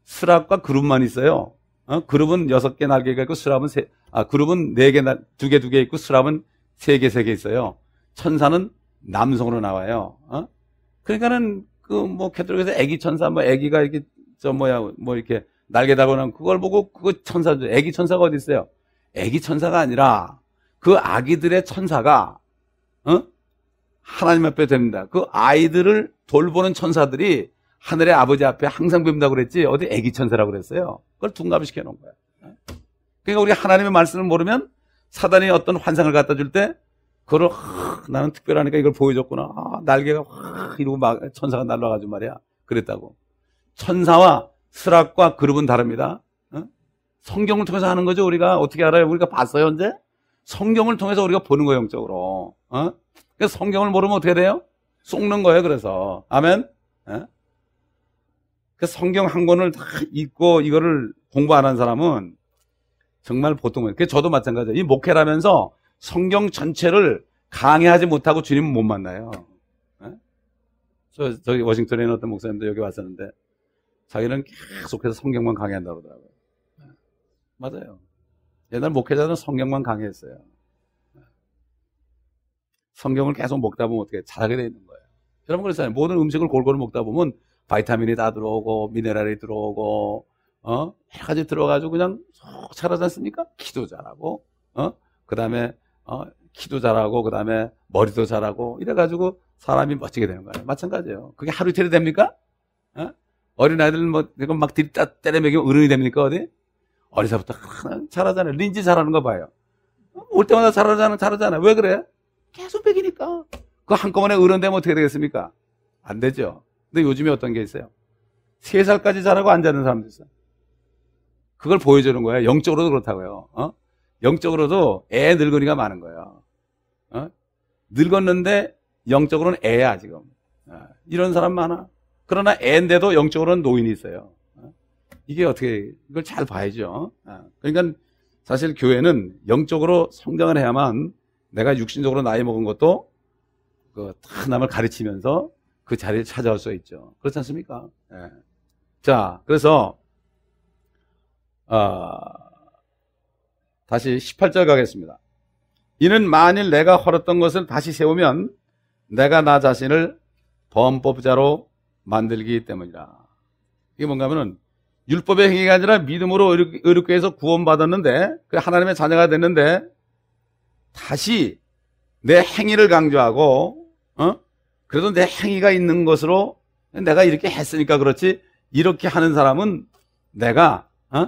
스랍과 그룹만 있어요. 어? 그룹은 여섯 개 날개가 있고 스랍은 세, 아 그룹은 네 개, 두 개, 두 개 있고 스랍은 세 개, 세 개 있어요. 천사는 남성으로 나와요. 어? 그러니까는 그 뭐 캐톨릭에서 애기 천사 뭐 애기가 이렇게 저 뭐야 뭐 이렇게 날개 달고 나 그걸 보고 그거 천사죠. 애기 천사가 어디 있어요? 애기 천사가 아니라 그 아기들의 천사가 어? 하나님 앞에 됩니다. 그 아이들을 돌보는 천사들이 하늘의 아버지 앞에 항상 뵙다고 그랬지 어디 애기 천사라고 그랬어요. 그걸 둔감시켜 놓은 거야. 그러니까 우리 하나님의 말씀을 모르면 사단이 어떤 환상을 갖다 줄 때 그걸 아, 나는 특별하니까 이걸 보여줬구나. 아, 날개가 확 이러고 막 천사가 날아가지고 말이야. 그랬다고. 천사와 수락과 그룹은 다릅니다. 성경을 통해서 하는 거죠. 우리가 어떻게 알아요? 우리가 봤어요, 현재 성경을 통해서 우리가 보는 거예요, 영적으로. 어? 그래서 성경을 모르면 어떻게 돼요? 속는 거예요. 그래서 아멘. 예? 그 성경 한 권을 다 읽고 이거를 공부 안 한 사람은 정말 보통은 그 저도 마찬가지예요. 이 목회라면서 성경 전체를 강의하지 못하고 주님은 못 만나요. 예? 저, 저기 워싱턴에 있는 어떤 목사님도 여기 왔었는데 자기는 계속해서 성경만 강의한다고 그러더라고요. 예? 맞아요. 옛날 목회자는 성경만 강의했어요 성경을 계속 먹다 보면 어떻게 잘하게 되는 거예요. 여러분 그렇잖아요. 모든 음식을 골고루 먹다 보면 바이타민이 다 들어오고 미네랄이 들어오고 어 여러 가지 들어가지고 그냥 잘하지 않습니까? 키도 잘하고어 그다음에 어 키도 잘하고 그다음에 머리도 잘하고 이래가지고 사람이 멋지게 되는 거예요. 마찬가지예요. 그게 하루 이틀이 됩니까? 어? 어린아이들 뭐, 막 들이다 때려매이면 어른이 됩니까, 어디? 어리서부터 잘하잖아요 린지 잘하는거 봐요. 올 때마다 잘하잖아요잘하잖아요왜 그래? 계속 백이니까. 그 한꺼번에 어른 되면 어떻게 되겠습니까? 안 되죠. 근데 요즘에 어떤 게 있어요? 세 살까지 자라고 안 자는 사람도 있어요. 그걸 보여주는 거예요. 영적으로도 그렇다고요. 어? 영적으로도 애 늙은이가 많은 거예요. 어? 늙었는데 영적으로는 애야 지금. 어? 이런 사람 많아. 그러나 애인데도 영적으로는 노인이 있어요. 어? 이게 어떻게 이걸 잘 봐야죠. 어? 그러니까 사실 교회는 영적으로 성장을 해야만 내가 육신적으로 나이 먹은 것도 그 남을 가르치면서 그 자리를 찾아올 수 있죠. 그렇지 않습니까? 예. 자, 그래서 어, 다시 18절 가겠습니다. 이는 만일 내가 헐었던 것을 다시 세우면 내가 나 자신을 범법자로 만들기 때문이라. 이게 뭔가 하면은 율법의 행위가 아니라 믿음으로 의롭게 해서 구원받았는데 그 하나님의 자녀가 됐는데 다시 내 행위를 강조하고 어? 그래도 내 행위가 있는 것으로 내가 이렇게 했으니까 그렇지 이렇게 하는 사람은 내가 어?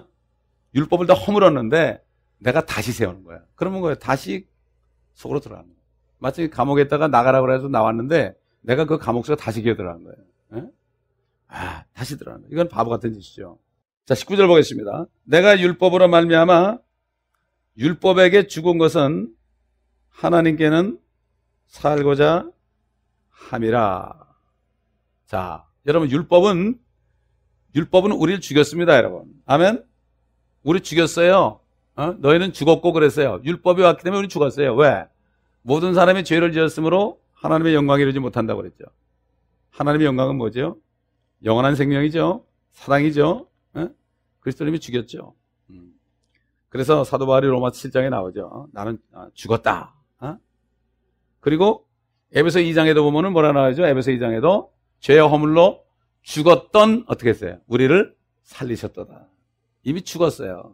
율법을 다 허물었는데 내가 다시 세우는 거야. 그러면 거야 다시 속으로 들어가는 거야. 마치 감옥에 있다가 나가라고 해서 나왔는데 내가 그 감옥 속에 다시 기어 들어가는거야 어? 아, 다시 들어가는 거야. 이건 바보 같은 짓이죠. 자, 19절 보겠습니다. 내가 율법으로 말미암아 율법에게 죽은 것은 하나님께는 살고자 함이라. 자, 여러분 율법은 율법은 우리를 죽였습니다, 여러분. 아멘. 우리 죽였어요. 어? 너희는 죽었고 그랬어요. 율법이 왔기 때문에 우리 죽었어요. 왜? 모든 사람이 죄를 지었으므로 하나님의 영광이 이루지 못한다고 그랬죠. 하나님의 영광은 뭐죠? 영원한 생명이죠. 사랑이죠. 어? 그리스도님이 죽였죠. 음. 그래서 사도 바리 로마 7장에 나오죠. 나는 아, 죽었다. 그리고 에베소 2장에도 보면은 뭐라 나와죠? 에베소 2장에도 죄의 허물로 죽었던 어떻게 했어요? 우리를 살리셨도다. 이미 죽었어요.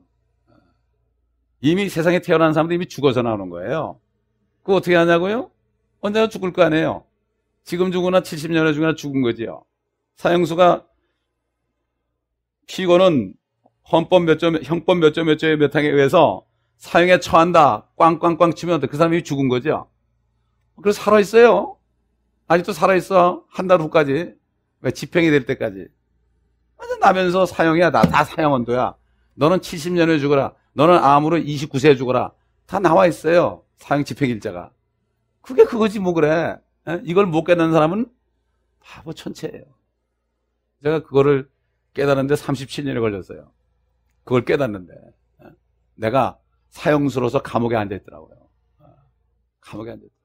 이미 세상에 태어난 사람도 이미 죽어서 나오는 거예요. 그거 어떻게 하냐고요? 언제나 죽을 거 아니에요. 지금 죽으나 70년에 죽으나 죽은 거지요. 사형수가 피고는 헌법 몇 점, 형법 몇 점 몇점의몇 항에 의해서 사형에 처한다. 꽝꽝꽝 치면 그 사람이 죽은 거죠. 그래서 살아있어요. 아직도 살아있어. 한 달 후까지. 왜 집행이 될 때까지. 완전 나면서 사형이야. 다, 다 사형원도야. 너는 70년에 죽어라. 너는 암으로 29세에 죽어라. 다 나와 있어요. 사형 집행일자가. 그게 그거지 뭐 그래. 예? 이걸 못 깨닫는 사람은 바보 천체예요. 제가 그거를 깨닫는데 37년이 걸렸어요. 그걸 깨닫는데. 예? 내가 사형수로서 감옥에 앉아있더라고요. 예. 감옥에 앉아있더라고요.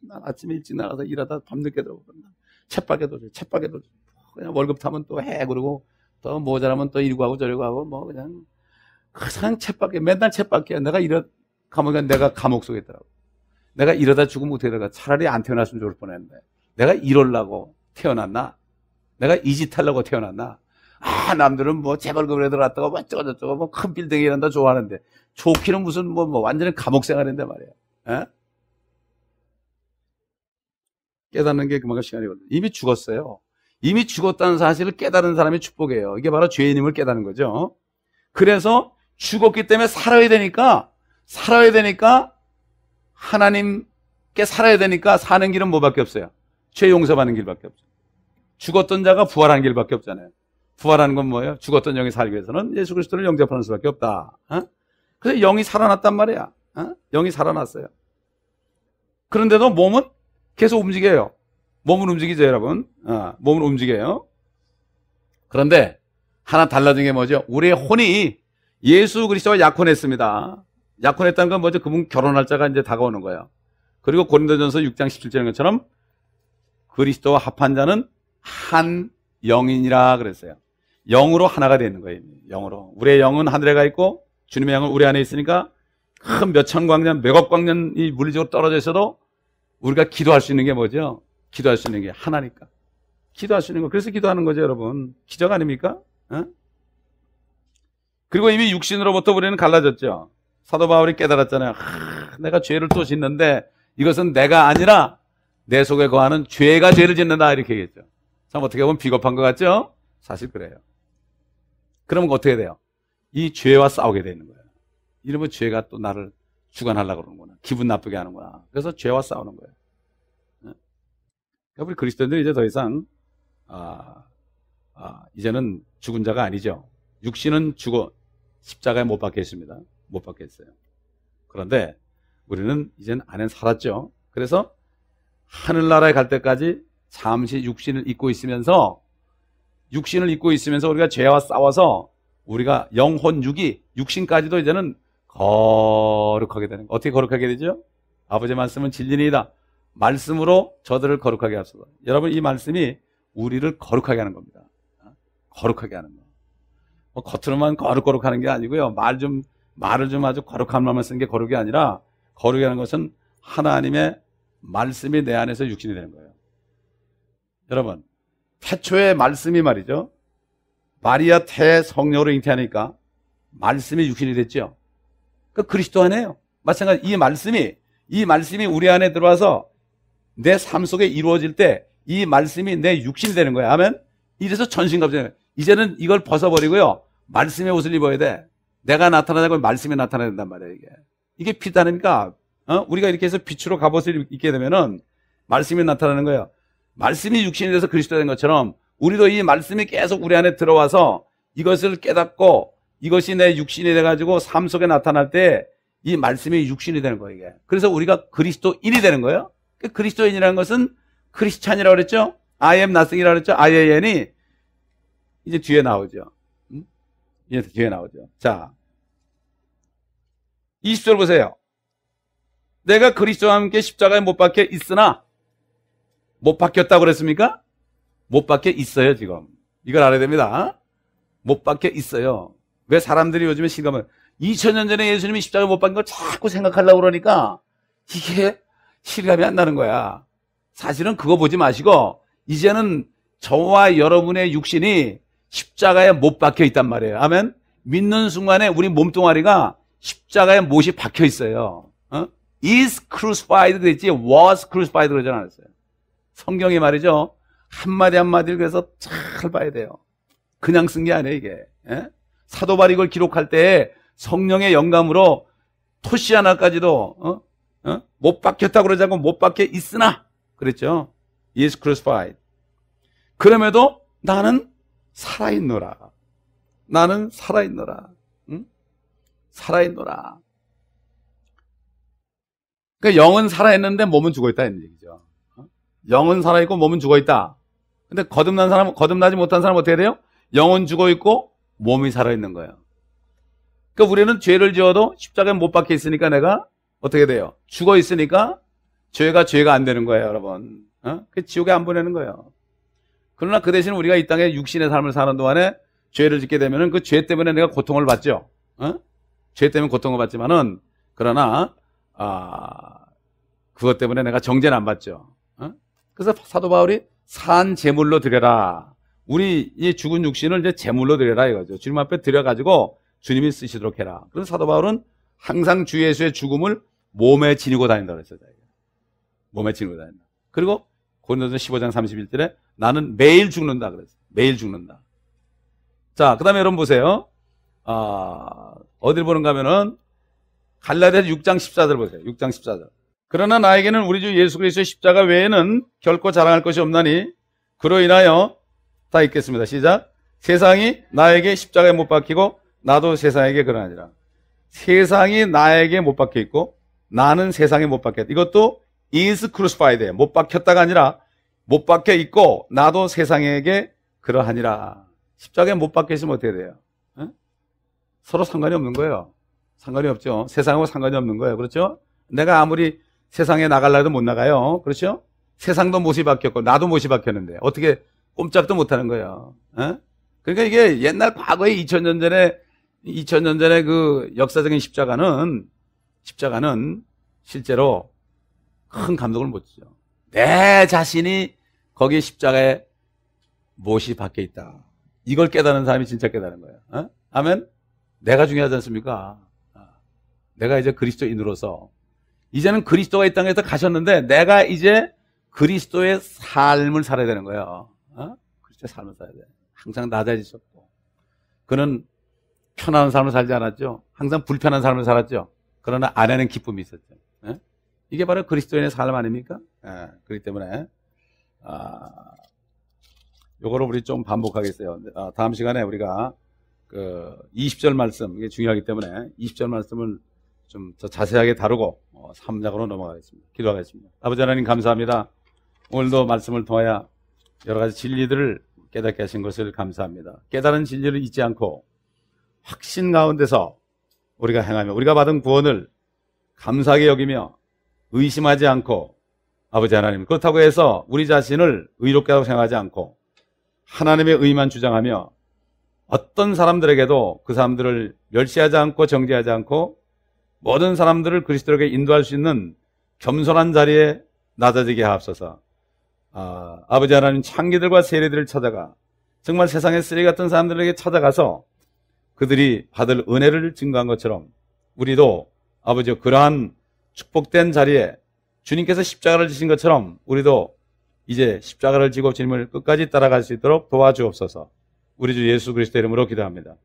난 아침에 일찍 나가서 일하다 밤늦게 들어오고든 챗박에도 줘. 챗박에도 줘. 그냥 월급 타면 또 해. 그러고 또 모자라면 또 이러고 하고 저리고 하고 뭐 그냥 그상 챗박에 맨날 챗박이야. 내가 이러 감옥에 내가 감옥 속에 있더라고. 내가 이러다 죽으면 어떻게 될까? 차라리 안 태어났으면 좋을 뻔했는데. 내가 이럴라고 태어났나? 내가 이짓하려고 태어났나? 아, 남들은 뭐재벌금을해 들어갔다가 뭐 어쩌고저쩌고 뭐큰빌딩이란다 좋아하는데. 좋기는 무슨 뭐, 뭐 완전히 감옥 생활인데 말이야. 에? 깨닫는 게 그만큼 시간이 걸려요. 이미 죽었어요. 이미 죽었다는 사실을 깨달은 사람이 축복이에요. 이게 바로 죄인임을 깨닫는 거죠. 그래서 죽었기 때문에 살아야 되니까 살아야 되니까 하나님께 살아야 되니까 사는 길은 뭐밖에 없어요. 죄 용서받는 길밖에 없어요. 죽었던 자가 부활하는 길밖에 없잖아요. 부활하는 건 뭐예요? 죽었던 영이 살기 위해서는 예수 그리스도를 영접하는 수밖에 없다. 어? 그래서 영이 살아났단 말이야. 어? 영이 살아났어요. 그런데도 몸은 계속 움직여요. 몸은 움직이죠, 여러분. 어, 몸은 움직여요. 그런데 하나 달라진 게 뭐죠? 우리의 혼이 예수 그리스도와 약혼했습니다. 약혼했다는 건 뭐죠? 그분 결혼할 자가 이제 다가오는 거예요. 그리고 고린도전서 6장 17절인 것처럼 그리스도와 합한 자는 한 영인이라 그랬어요. 영으로 하나가 되는 거예요. 영으로. 우리의 영은 하늘에 가 있고 주님의 영은 우리 안에 있으니까 큰 몇 천 광년, 몇억 광년이 물리적으로 떨어져 있어도 우리가 기도할 수 있는 게 뭐죠? 기도할 수 있는 게 하나니까. 기도할 수 있는 거. 그래서 기도하는 거죠, 여러분. 기적 아닙니까? 어? 그리고 이미 육신으로부터 우리는 갈라졌죠. 사도 바울이 깨달았잖아요. 하, 내가 죄를 또 짓는데 이것은 내가 아니라 내 속에 거하는 죄가 죄를 짓는다 이렇게 얘기했죠. 참 어떻게 보면 비겁한 것 같죠? 사실 그래요. 그러면 어떻게 돼요? 이 죄와 싸우게 되는 거예요. 이러면 죄가 또 나를 주관하려고 그러는구나. 기분 나쁘게 하는구나. 그래서 죄와 싸우는 거예요. 예? 그러니까 우리 그리스도인들이 이제 더 이상, 아, 아, 이제는 죽은 자가 아니죠. 육신은 죽어, 십자가에 못 박혀 있습니다. 못 박혀 있어요. 그런데 우리는 이제는 안에 살았죠. 그래서 하늘나라에 갈 때까지 잠시 육신을 잊고 있으면서 육신을 잊고 있으면서 우리가 죄와 싸워서 우리가 영혼 육이 육신까지도 이제는 거룩하게 되는 거예요. 어떻게 거룩하게 되죠? 아버지의 말씀은 진리니이다. 말씀으로 저들을 거룩하게 하소서. 여러분 이 말씀이 우리를 거룩하게 하는 겁니다. 어? 거룩하게 하는 거. 뭐 겉으로만 거룩거룩하는 게 아니고요. 말 좀 말을 좀 아주 거룩한 말만 쓴 게 거룩이 아니라 거룩이 하는 것은 하나님의 말씀이 내 안에서 육신이 되는 거예요. 여러분 태초의 말씀이 말이죠. 마리아 태 성령으로 잉태하니까 말씀이 육신이 됐죠. 그러니까 그리스도 안에요. 마찬가지 이 말씀이 이 말씀이 우리 안에 들어와서 내 삶 속에 이루어질 때 이 말씀이 내 육신이 되는 거야. 아멘. 이래서 전신갑주 이제는 이걸 벗어버리고요. 말씀의 옷을 입어야 돼. 내가 나타나자고 말씀이 나타나야 된단 말이야 이게. 이게 빛 아닙니까? 어? 우리가 이렇게 해서 빛으로 갑옷을 입게 되면은 말씀이 나타나는 거예요. 말씀이 육신이 돼서 그리스도 된 것처럼 우리도 이 말씀이 계속 우리 안에 들어와서 이것을 깨닫고 이것이 내 육신이 돼가지고 삶 속에 나타날 때 이 말씀이 육신이 되는 거예요, 이게. 그래서 우리가 그리스도인이 되는 거예요. 그 그리스도인이라는 것은 크리스찬이라고 그랬죠? I am nothing이라고 그랬죠? I am 이 이제 뒤에 나오죠. 음? 이제 뒤에 나오죠. 자. 20절 보세요. 내가 그리스도와 함께 십자가에 못 박혀 있으나 못 박혔다고 그랬습니까? 못 박혀 있어요, 지금. 이걸 알아야 됩니다. 못 박혀 있어요. 왜 사람들이 요즘에 실감을 2000년 전에 예수님이 십자가 못 박은 걸 자꾸 생각하려고 그러니까 이게 실감이 안 나는 거야. 사실은 그거 보지 마시고 이제는 저와 여러분의 육신이 십자가에 못 박혀 있단 말이에요. 아멘. 믿는 순간에 우리 몸뚱아리가 십자가에 못이 박혀 있어요. 어? is crucified 됐지 was crucified 그러지 않았어요. 성경이 말이죠. 한마디 한마디를 그래서 잘 봐야 돼요. 그냥 쓴 게 아니에요, 이게. 에? 예? 사도 바리걸 기록할 때 성령의 영감으로 토시아나까지도 어? 어? 못 박혔다 고 그러지 않고 못 박혀 있으나 그랬죠. 예수 크루스파 i f 그럼에도 나는 살아있노라. 나는 살아있노라. 응? 살아있노라. 그러니까 영은 살아있는데 몸은 죽어있다는 얘기죠. 어? 영은 살아있고 몸은 죽어있다. 근데 거듭난 사람, 은 거듭나지 못한 사람은 어떻게 돼요? 영은 죽어있고 몸이 살아있는 거예요. 그러니까 우리는 죄를 지어도 십자가에 못 박혀 있으니까 내가 어떻게 돼요? 죽어 있으니까 죄가 죄가 안 되는 거예요, 여러분. 어? 그 지옥에 안 보내는 거예요. 그러나 그 대신 우리가 이 땅에 육신의 삶을 사는 동안에 죄를 짓게 되면은 그 죄 때문에 내가 고통을 받죠. 어? 죄 때문에 고통을 받지만은 그러나 아 그것 때문에 내가 정죄는 안 받죠. 어? 그래서 사도 바울이 산 제물로 드려라. 우리 이 죽은 육신을 이제 제물로 드려라 이거죠. 주님 앞에 드려가지고 주님이 쓰시도록 해라. 그래서 사도 바울은 항상 주 예수의 죽음을 몸에 지니고 다닌다 그랬어요. 몸에 지니고 다닌다. 그리고 고린도전 15장 31절에 나는 매일 죽는다 그랬어요. 매일 죽는다. 자, 그다음에 여러분 보세요. 아, 어딜 보는가 하면은 갈라디아서 6장 14절 보세요. 6장 14절. 그러나 나에게는 우리 주 예수 그리스도의 십자가 외에는 결코 자랑할 것이 없나니 그로 인하여 다 읽겠습니다. 시작. 세상이 나에게 십자가에 못 박히고 나도 세상에게 그러하니라. 세상이 나에게 못 박혀 있고 나는 세상에 못 박혔다. 이것도 is crucified. 못 박혔다가 아니라 못 박혀 있고 나도 세상에게 그러하니라. 십자가에 못 박혀 있으면 어떻게 돼요? 에? 서로 상관이 없는 거예요. 상관이 없죠. 세상하고 상관이 없는 거예요. 그렇죠? 내가 아무리 세상에 나갈라 해도 못 나가요. 그렇죠? 세상도 못이 박혔고 나도 못이 박혔는데 어떻게 꼼짝도 못하는 거예요. 에? 어? 그러니까 이게 옛날 과거에 2000년 전에 2000년 전에 그 역사적인 십자가는 십자가는 실제로 큰 감동을 못 주죠. 내 자신이 거기에 십자가에 무엇이 박혀 있다. 이걸 깨닫는 사람이 진짜 깨닫는 거예요. 어? 아멘. 내가 중요하지 않습니까? 아, 내가 이제 그리스도인으로서 이제는 그리스도가 이 땅에서 가셨는데 내가 이제 그리스도의 삶을 살아야 되는 거예요. 어? 그렇게 삶을 살아야 돼. 항상 낮아지셨고. 그는 편안한 삶을 살지 않았죠. 항상 불편한 삶을 살았죠. 그러나 아내는 기쁨이 있었죠. 에? 예? 이게 바로 그리스도인의 삶 아닙니까? 에, 예, 그렇기 때문에 아, 요거를 우리 좀 반복하겠어요. 아, 다음 시간에 우리가 그 20절 말씀 이게 중요하기 때문에 20절 말씀을 좀 더 자세하게 다루고 어, 3장으로 넘어가겠습니다. 기도하겠습니다. 아버지 하나님 감사합니다. 오늘도 말씀을 통하여 여러 가지 진리들을 깨닫게 하신 것을 감사합니다. 깨달은 진리를 잊지 않고 확신 가운데서 우리가 행하며 우리가 받은 구원을 감사하게 여기며 의심하지 않고 아버지 하나님 그렇다고 해서 우리 자신을 의롭게라고 생각하지 않고 하나님의 의만 주장하며 어떤 사람들에게도 그 사람들을 멸시하지 않고 정죄하지 않고 모든 사람들을 그리스도에게 인도할 수 있는 겸손한 자리에 낮아지게 하옵소서. 아, 아버지 하나님 창기들과 세례들을 찾아가 정말 세상에 쓰레기 같은 사람들에게 찾아가서 그들이 받을 은혜를 증거한 것처럼 우리도 아버지 그러한 축복된 자리에 주님께서 십자가를 지신 것처럼 우리도 이제 십자가를 지고 주님을 끝까지 따라갈 수 있도록 도와주옵소서. 우리 주 예수 그리스도 이름으로 기도합니다.